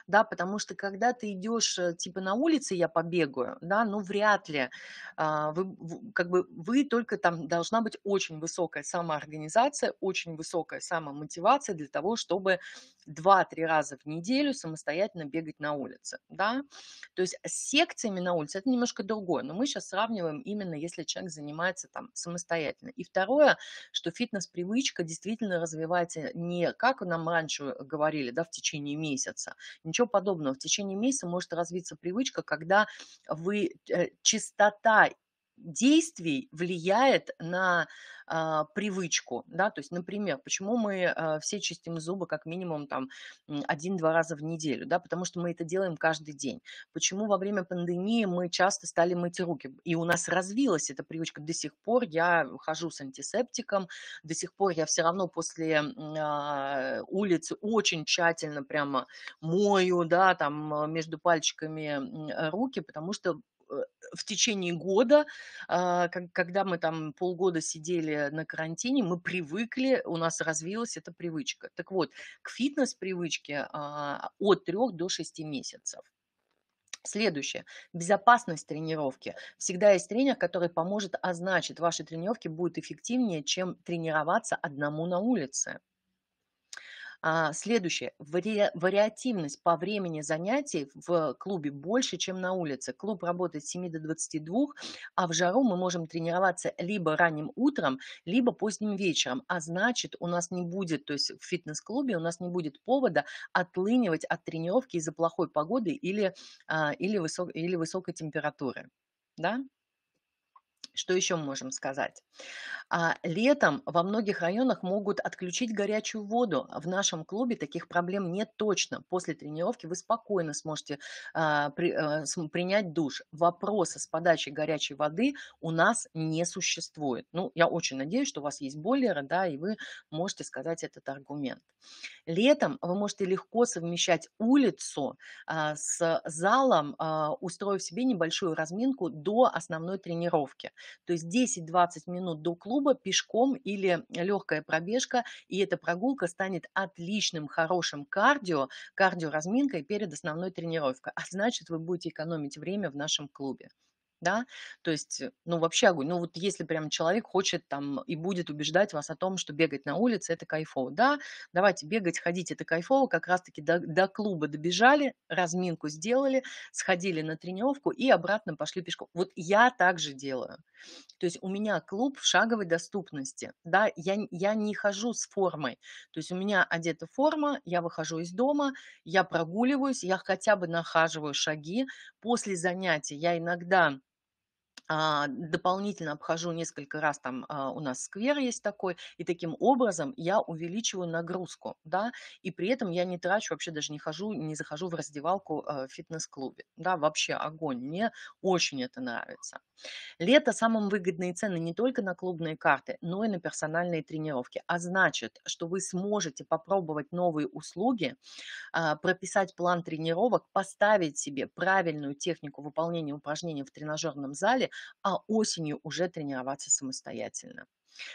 Да, потому что когда ты идешь, э, типа, на улице я побегаю, да, ну, вряд ли. А, вы, как бы вы только там должна быть очень высокая самоорганизация, очень высокая самомотивация для того, чтобы 2-3 раза в неделю самостоятельно бегать на улице, да. То есть с секциями на улице это немножко другое, но мы сейчас сравниваем сравниваем именно если человек занимается там самостоятельно. И второе, что фитнес-привычка действительно развивается не как нам раньше говорили, да, в течение месяца. Ничего подобного. В течение месяца может развиться привычка, когда вы э, частота действий влияет на а, привычку, да, то есть, например, почему мы а, все чистим зубы как минимум там один-два раза в неделю, да, потому что мы это делаем каждый день. Почему во время пандемии мы часто стали мыть руки, и у нас развилась эта привычка до сих пор, я хожу с антисептиком, до сих пор я все равно после а, улицы очень тщательно прямо мою, да, там а, между пальчиками руки, потому что Э, в течение года, а, когда мы там полгода сидели на карантине, мы привыкли, у нас развилась эта привычка. Так вот, к фитнес-привычке а, от 3 до 6 месяцев. Следующее. Безопасность тренировки. Всегда есть тренер, который поможет а значит, ваши тренировки будут эффективнее, чем тренироваться одному на улице. А, следующее. Вариативность по времени занятий в клубе больше, чем на улице. Клуб работает с 7 до 22, а в жару мы можем тренироваться либо ранним утром, либо поздним вечером. А значит, у нас не будет, то есть в фитнес-клубе у нас не будет повода отлынивать от тренировки из-за плохой погоды или, а, или, высок... или высокой температуры. Да? Что еще мы можем сказать? А летом во многих районах могут отключить горячую воду. В нашем клубе таких проблем нет точно. После тренировки вы спокойно сможете а, при, а, принять душ. Вопроса с подачей горячей воды у нас не существует. Ну, я очень надеюсь, что у вас есть бойлеры, да, и вы можете сказать этот аргумент. Летом вы можете легко совмещать улицу а, с залом, а, устроив себе небольшую разминку до основной тренировки. То есть 10-20 минут до клуба пешком или легкая пробежка, и эта прогулка станет отличным, хорошим кардио, кардио кардиоразминкой перед основной тренировкой. А значит, вы будете экономить время в нашем клубе да, то есть, э, ну, вообще огонь, ну, вот если прям человек хочет там и будет убеждать вас о том, что бегать на улице – это кайфово, да, давайте бегать, ходить – это кайфово, как раз-таки до, до клуба добежали, разминку сделали, сходили на тренировку и обратно пошли пешком. Вот я так же делаю, то есть у меня клуб в шаговой доступности, да, я, я не хожу с формой, то есть у меня одета форма, я выхожу из дома, я прогуливаюсь, я хотя бы нахаживаю шаги, после занятия, я иногда а, дополнительно обхожу несколько раз, там а, у нас сквер есть такой, и таким образом я увеличиваю нагрузку, да, и при этом я не трачу, вообще даже не хожу, не захожу в раздевалку а, в фитнес-клубе, да, вообще огонь, мне очень это нравится. Лето самым выгодные цены не только на клубные карты, но и на персональные тренировки, а значит, что вы сможете попробовать новые услуги, прописать план тренировок, поставить себе правильную технику выполнения упражнений в тренажерном зале, а осенью уже тренироваться самостоятельно.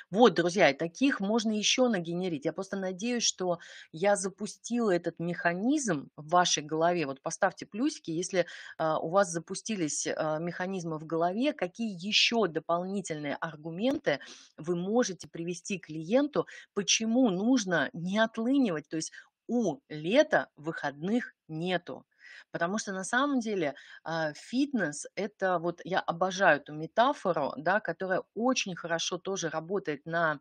Вот, друзья, и таких можно еще нагенерить. Я просто надеюсь, что я запустила этот механизм в вашей голове. Вот поставьте плюсики, если э, у вас запустились э, механизмы в голове, какие еще дополнительные аргументы вы можете привести клиенту, почему нужно не отлынивать, то есть у лета выходных нету. Потому что на самом деле а, фитнес – это вот я обожаю эту метафору, да, которая очень хорошо тоже работает на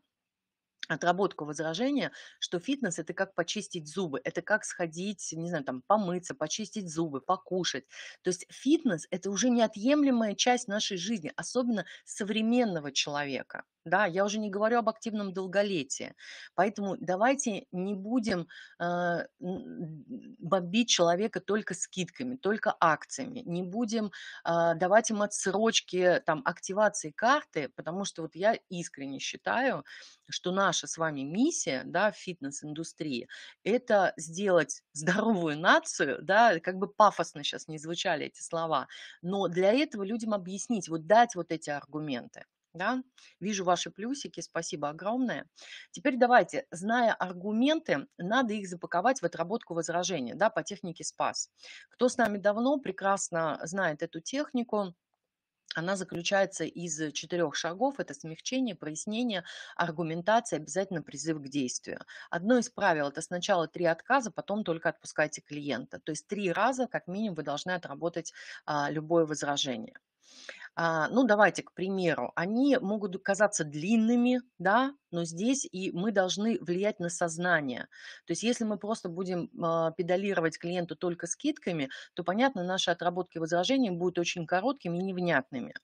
отработку возражения, что фитнес – это как почистить зубы, это как сходить, не знаю, там, помыться, почистить зубы, покушать. То есть фитнес – это уже неотъемлемая часть нашей жизни, особенно современного человека. Да, я уже не говорю об активном долголетии. Поэтому давайте не будем э, бомбить человека только скидками, только акциями. Не будем э, давать им отсрочки там, активации карты, потому что вот я искренне считаю, что наша с вами миссия да, в фитнес-индустрии – это сделать здоровую нацию, да, как бы пафосно сейчас не звучали эти слова, но для этого людям объяснить, вот дать вот эти аргументы. Да? Вижу ваши плюсики, спасибо огромное. Теперь давайте, зная аргументы, надо их запаковать в отработку возражения да, по технике СПАС. Кто с нами давно, прекрасно знает эту технику. Она заключается из четырех шагов. Это смягчение, прояснение, аргументация, обязательно призыв к действию. Одно из правил – это сначала три отказа, потом только отпускайте клиента. То есть три раза, как минимум, вы должны отработать а, любое возражение. А, ну, давайте, к примеру, они могут казаться длинными, да, но здесь и мы должны влиять на сознание. То есть если мы просто будем а, педалировать клиенту только скидками, то, понятно, наши отработки возражений будут очень короткими и невнятными.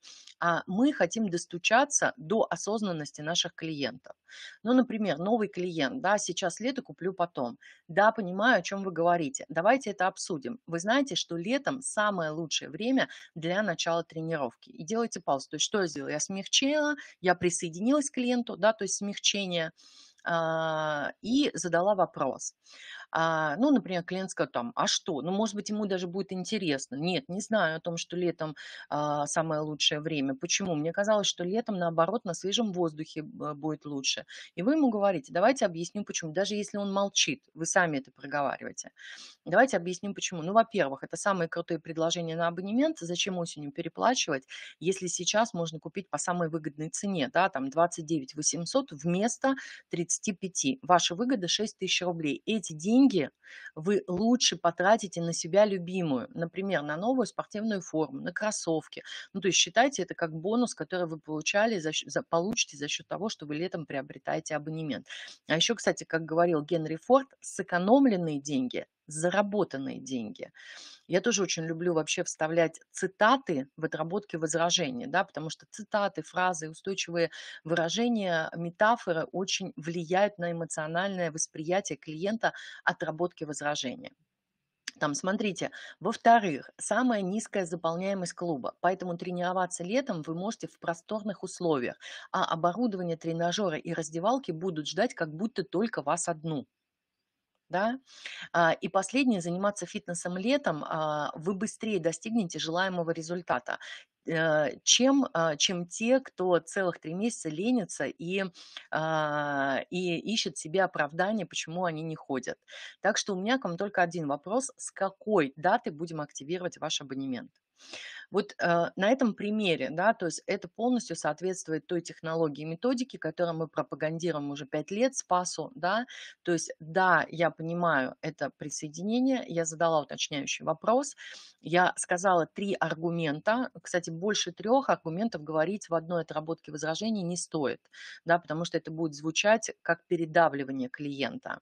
А мы хотим достучаться до осознанности наших клиентов. Ну, например, новый клиент, да, сейчас лето куплю потом. Да, понимаю, о чем вы говорите. Давайте это обсудим. Вы знаете, что летом самое лучшее время для начала тренировки и делаете паузу. То есть что я сделала? Я смягчила, я присоединилась к клиенту, да, то есть смягчение а, и задала вопрос. А, ну, например, клиент сказал там, а что? Ну, может быть, ему даже будет интересно. Нет, не знаю о том, что летом а, самое лучшее время. Почему? Мне казалось, что летом, наоборот, на свежем воздухе будет лучше. И вы ему говорите, давайте объясню, почему. Даже если он молчит, вы сами это проговариваете. Давайте объясним почему. Ну, во-первых, это самые крутые предложения на абонемент. Зачем осенью переплачивать, если сейчас можно купить по самой выгодной цене, да, там 29 800 вместо 35. Ваша выгода 6 тысяч рублей. Эти деньги деньги вы лучше потратите на себя любимую, например, на новую спортивную форму, на кроссовки. Ну, то есть считайте это как бонус, который вы получали за, за, получите за счет того, что вы летом приобретаете абонемент. А еще, кстати, как говорил Генри Форд, сэкономленные деньги, заработанные деньги. Я тоже очень люблю вообще вставлять цитаты в отработке возражений, да, потому что цитаты, фразы, устойчивые выражения, метафоры очень влияют на эмоциональное восприятие клиента отработки возражения. Там, смотрите, во-вторых, самая низкая заполняемость клуба, поэтому тренироваться летом вы можете в просторных условиях, а оборудование тренажера и раздевалки будут ждать как будто только вас одну да, а, и последнее, заниматься фитнесом летом, а, вы быстрее достигнете желаемого результата, э, чем, а, чем те, кто целых три месяца ленится и, и ищет себе оправдание, почему они не ходят. Так что у меня к вам только один вопрос, с какой даты будем активировать ваш абонемент? Вот э, на этом примере, да, то есть это полностью соответствует той технологии и методике, которую мы пропагандируем уже 5 лет, спасу, да, то есть да, я понимаю это присоединение, я задала уточняющий вопрос, я сказала три аргумента, кстати, больше трех аргументов говорить в одной отработке возражений не стоит, да, потому что это будет звучать как передавливание клиента,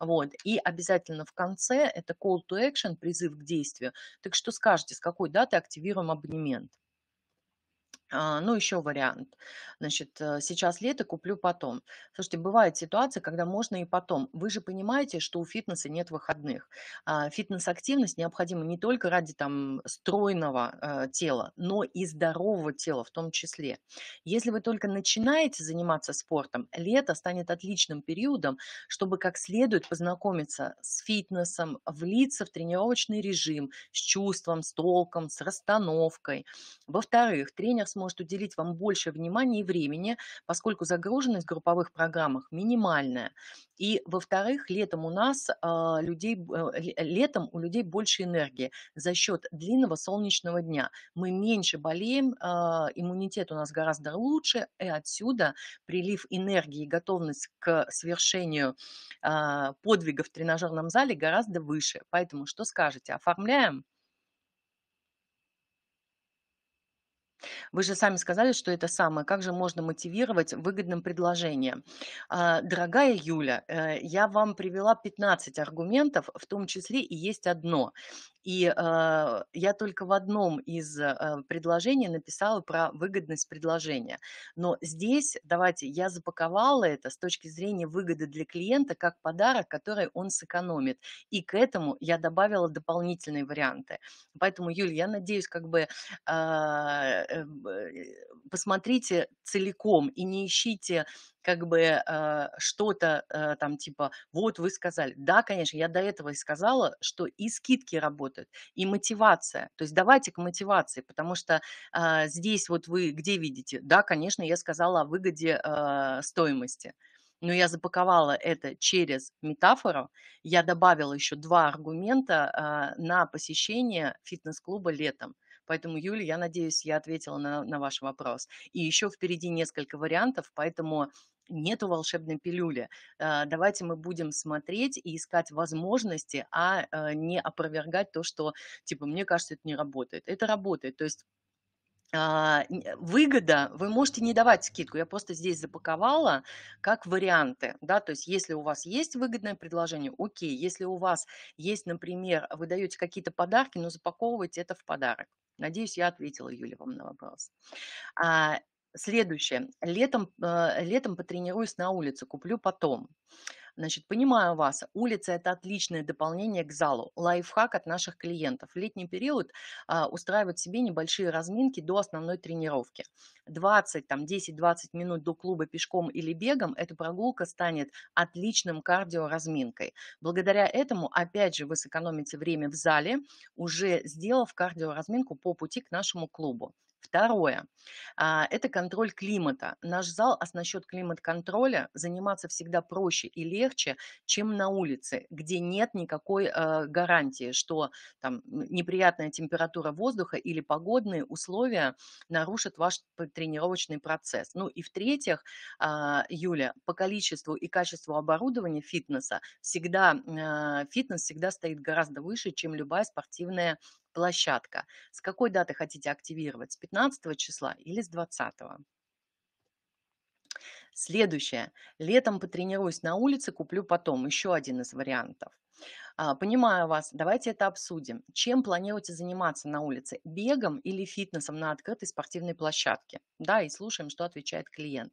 вот, и обязательно в конце это call to action, призыв к действию, так что скажете, с какой даты активируем нам абонемент. А, ну, еще вариант. Значит, э, сейчас лето, куплю потом. Слушайте, бывают ситуации, когда можно и потом. Вы же понимаете, что у фитнеса нет выходных. А, фитнес-активность необходима не только ради там стройного э, тела, но и здорового тела в том числе. Если вы только начинаете заниматься спортом, лето станет отличным периодом, чтобы как следует познакомиться с фитнесом, влиться в тренировочный режим, с чувством, с толком, с расстановкой. Во-вторых, тренер с сможет уделить вам больше внимания и времени, поскольку загруженность в групповых программах минимальная. И, во-вторых, летом у нас э, людей, э, летом у людей больше энергии за счет длинного солнечного дня. Мы меньше болеем, э, иммунитет у нас гораздо лучше, и отсюда прилив энергии и готовность к совершению э, подвига в тренажерном зале гораздо выше. Поэтому что скажете, оформляем? Вы же сами сказали, что это самое. Как же можно мотивировать выгодным предложением? А, дорогая Юля, э, я вам привела 15 аргументов, в том числе и есть одно. И э, я только в одном из э, предложений написала про выгодность предложения. Но здесь, давайте, я запаковала это с точки зрения выгоды для клиента как подарок, который он сэкономит. И к этому я добавила дополнительные варианты. Поэтому, Юля, я надеюсь, как бы Эм, э, посмотрите целиком и не ищите как бы э, что-то э, там типа «вот вы сказали». Да, конечно, я до этого и сказала, что и скидки работают, и мотивация. То есть давайте к мотивации, потому что а, здесь вот вы где видите? Да, конечно, я сказала о выгоде стоимости но я запаковала это через метафору. Я добавила еще два аргумента на посещение фитнес-клуба летом. Поэтому, Юля, я надеюсь, я ответила на, на ваш вопрос. И еще впереди несколько вариантов, поэтому нету волшебной пилюли. Э, давайте мы будем смотреть и искать возможности, а э, не опровергать то, что, типа, мне кажется, это не работает. Это работает. То есть а, э, выгода, вы можете не давать скидку, я просто здесь запаковала как варианты, да, то есть если у вас есть выгодное предложение, окей, если у вас есть, например, вы даете какие-то подарки, но запаковывайте это в подарок, Надеюсь, я ответила, Юля, вам на вопрос. А, следующее. Летом, э, летом потренируюсь на улице, куплю потом. Значит, понимаю вас, улица – это отличное дополнение к залу, лайфхак от наших клиентов. В летний период а, устраивают себе небольшие разминки до основной тренировки. 20, там 10-20 минут до клуба пешком или бегом эта прогулка станет отличным кардиоразминкой. Благодаря этому, опять же, вы сэкономите время в зале, уже сделав кардиоразминку по пути к нашему клубу. Второе а, – это контроль климата. Наш зал оснащен а климат-контроля, заниматься всегда проще и легче, чем на улице, где нет никакой а, гарантии, что там, неприятная температура воздуха или погодные условия нарушат ваш тренировочный процесс. Ну и в-третьих, Юля, по количеству и качеству оборудования фитнеса всегда, фитнес всегда стоит гораздо выше, чем любая спортивная площадка. С какой даты хотите активировать? С 15 числа или с 20? Следующее. Летом потренируюсь на улице, куплю потом. Еще один из вариантов. А, понимаю вас, давайте это обсудим. Чем планируете заниматься на улице? Бегом или фитнесом на открытой спортивной площадке? Да, и слушаем, что отвечает клиент.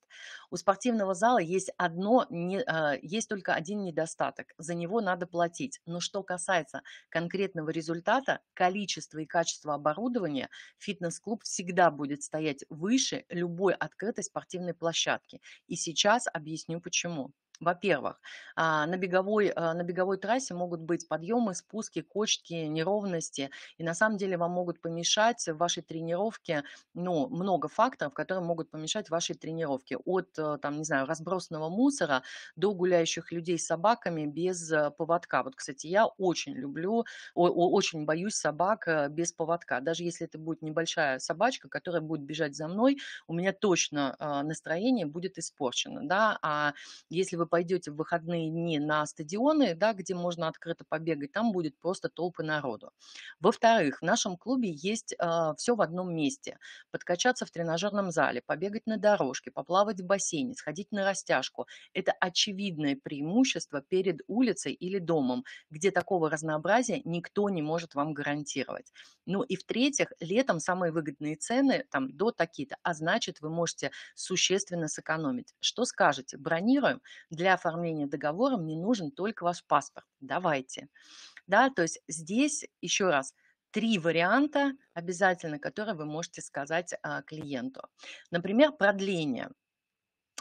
У спортивного зала есть, одно, не, а, есть только один недостаток. За него надо платить. Но что касается конкретного результата, количество и качество оборудования, фитнес-клуб всегда будет стоять выше любой открытой спортивной площадки. И сейчас объясню почему. Во-первых, а, на беговой, а, на беговой трассе могут быть подъемы, спуски, кочки, неровности. И на самом деле вам могут помешать в вашей тренировке ну, много факторов, которые могут помешать вашей тренировке. От, э, там, не знаю, разбросанного мусора до гуляющих людей с собаками без э, поводка. Вот, кстати, я очень люблю, очень боюсь собак э, без поводка. Даже если это будет небольшая собачка, которая будет бежать за мной, у меня точно настроение будет испорчено. Да? А если вы вы пойдете в выходные дни на стадионы, да, где можно открыто побегать, там будет просто толпы народу. Во-вторых, в нашем клубе есть э, а, все в одном месте. Подкачаться в тренажерном зале, побегать на дорожке, поплавать в бассейне, сходить на растяжку. Это очевидное преимущество перед улицей или домом, где такого разнообразия никто не может вам гарантировать. Ну и в-третьих, летом самые выгодные цены там до такие-то, а значит вы можете существенно сэкономить. Что скажете? Бронируем? для оформления договора мне нужен только ваш паспорт. Давайте. Да, то есть здесь еще раз три варианта обязательно, которые вы можете сказать а, клиенту. Например, продление.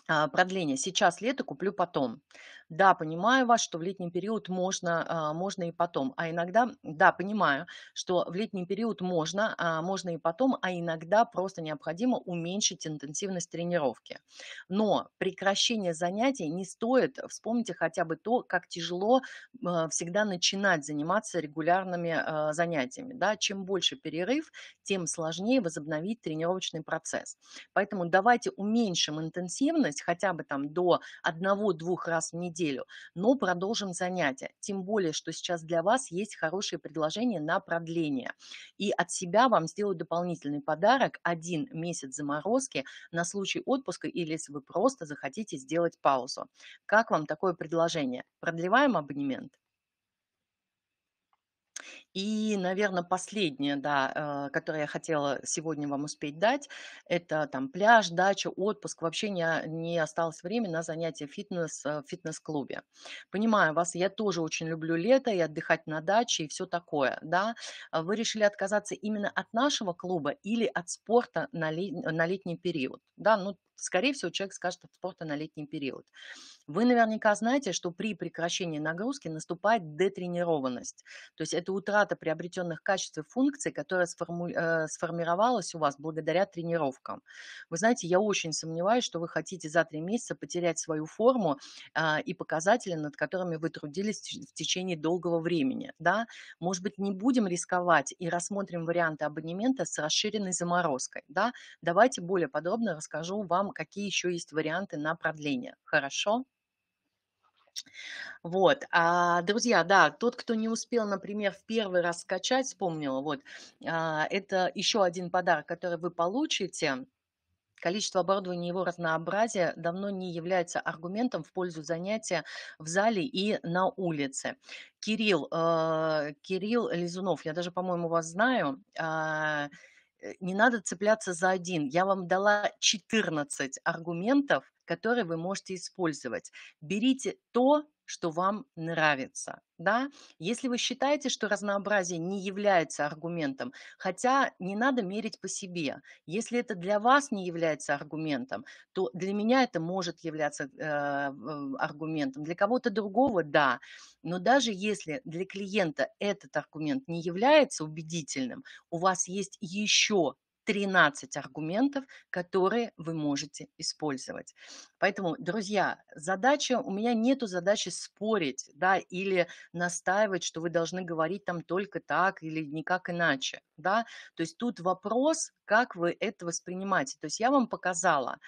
А, продление. Сейчас лето, куплю потом. Да, понимаю вас, что в летний период можно, а, можно и потом. А иногда, да, понимаю, что в летний период можно, а, можно и потом, а иногда просто необходимо уменьшить интенсивность тренировки. Но прекращение занятий не стоит, вспомните хотя бы то, как тяжело а, всегда начинать заниматься регулярными занятиями. Да? Чем больше перерыв, тем сложнее возобновить тренировочный процесс. Поэтому давайте уменьшим интенсивность хотя бы там до одного-двух раз в неделю, неделю, но продолжим занятия. Тем более, что сейчас для вас есть хорошее предложение на продление. И от себя вам сделаю дополнительный подарок – один месяц заморозки на случай отпуска или если вы просто захотите сделать паузу. Как вам такое предложение? Продлеваем абонемент? И, наверное, последнее, да, э, которое я хотела сегодня вам успеть дать, это там пляж, дача, отпуск. Вообще не, а, не осталось времени на занятия фитнес э, в фитнес-клубе. Понимаю вас, я тоже очень люблю лето и отдыхать на даче и все такое, да. А вы решили отказаться именно от нашего клуба или от спорта на, лет, на летний период, да, ну, скорее всего, человек скажет от спорта на летний период. Вы наверняка знаете, что при прекращении нагрузки наступает детренированность, то есть это утрата результата приобретенных качеств и функций, которая э, сформировалась у вас благодаря тренировкам. Вы знаете, я очень сомневаюсь, что вы хотите за три месяца потерять свою форму а, и показатели, над которыми вы трудились в течение долгого времени. Да? Может быть, не будем рисковать и рассмотрим варианты абонемента с расширенной заморозкой. Да? Давайте более подробно расскажу вам, какие еще есть варианты на продление. Хорошо? Вот, а, друзья, да, тот, кто не успел, например, в первый раз скачать, вспомнила, вот, а, это еще один подарок, который вы получите. Количество оборудования и его разнообразие давно не является аргументом в пользу занятия в зале и на улице. Кирилл, э, Кирилл Лизунов, я даже, по-моему, вас знаю, а, э, не надо цепляться за один. Я вам дала 14 аргументов, которые вы можете использовать. Берите то, что вам нравится. Да? Если вы считаете, что разнообразие не является аргументом, хотя не надо мерить по себе, если это для вас не является аргументом, то для меня это может являться э, аргументом, для кого-то другого – да. Но даже если для клиента этот аргумент не является убедительным, у вас есть еще 13 аргументов, которые вы можете использовать. Поэтому, друзья, задача, у меня нету задачи спорить, да, или настаивать, что вы должны говорить там только так или никак иначе, да. То есть тут вопрос, как вы это воспринимаете. То есть я вам показала,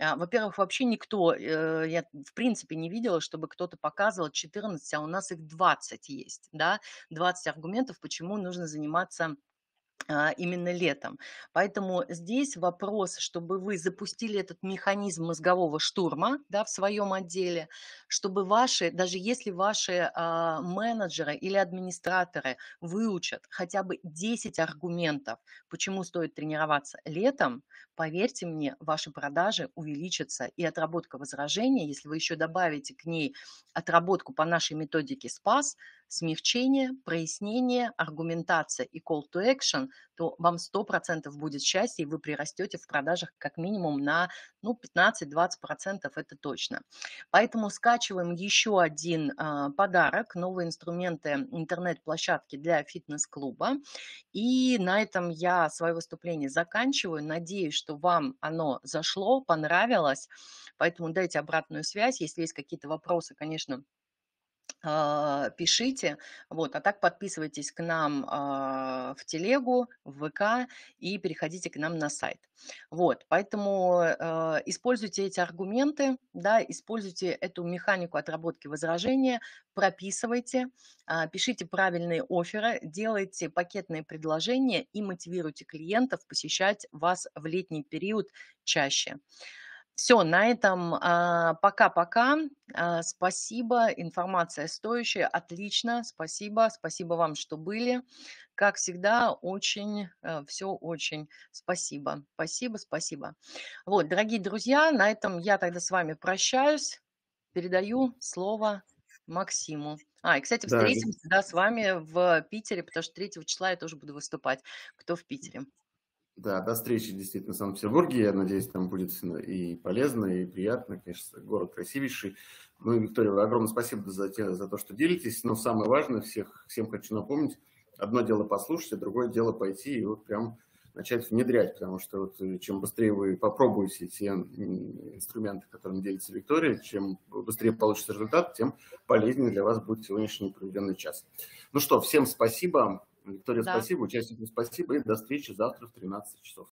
а, во-первых, вообще никто, э, я в принципе не видела, чтобы кто-то показывал 14, а у нас их 20 есть, да, 20 аргументов, почему нужно заниматься а, именно летом. Поэтому здесь вопрос, чтобы вы запустили этот механизм мозгового штурма да, в своем отделе, чтобы ваши, даже если ваши а, менеджеры или администраторы выучат хотя бы 10 аргументов, почему стоит тренироваться летом, поверьте мне, ваши продажи увеличатся, и отработка возражения, если вы еще добавите к ней отработку по нашей методике SPAS, смягчение, прояснение, аргументация и call to action, то вам 100% будет счастье, и вы прирастете в продажах как минимум на ну, 15-20%, это точно. Поэтому скачиваем еще один а, подарок, новые инструменты интернет-площадки для фитнес-клуба. И на этом я свое выступление заканчиваю. Надеюсь, что вам оно зашло, понравилось. Поэтому дайте обратную связь. Если есть какие-то вопросы, конечно, а, пишите, вот, а так подписывайтесь к нам а, в телегу, в ВК и переходите к нам на сайт. Вот, поэтому а, используйте эти аргументы, да, используйте эту механику отработки возражения, прописывайте, пишите правильные оферы, делайте пакетные предложения и мотивируйте клиентов посещать вас в летний период чаще. Все, на этом а, пока-пока. А, спасибо, информация стоящая, отлично, спасибо, спасибо вам, что были. Как всегда, очень, э, все очень спасибо, спасибо, спасибо. Вот, дорогие друзья, на этом я тогда с вами прощаюсь, передаю слово Максиму. А, и, кстати, встретимся да. Да, с вами в Питере, потому что 3 числа я тоже буду выступать, кто в Питере. Да, до встречи действительно в Санкт-Петербурге. Я надеюсь, там будет и полезно, и приятно. Конечно, город красивейший. Ну и, Виктория, огромное спасибо за, те, за то, что делитесь. Но самое важное, всех, всем хочу напомнить, одно дело послушать, а другое дело пойти и вот прям начать внедрять, потому что вот э, чем быстрее вы попробуете те инструменты, которыми делится Виктория, чем быстрее получится результат, тем полезнее для вас будет сегодняшний проведенный час. Ну что, всем спасибо. Виктория, да. спасибо. Участникам спасибо. И до встречи завтра в 13 часов.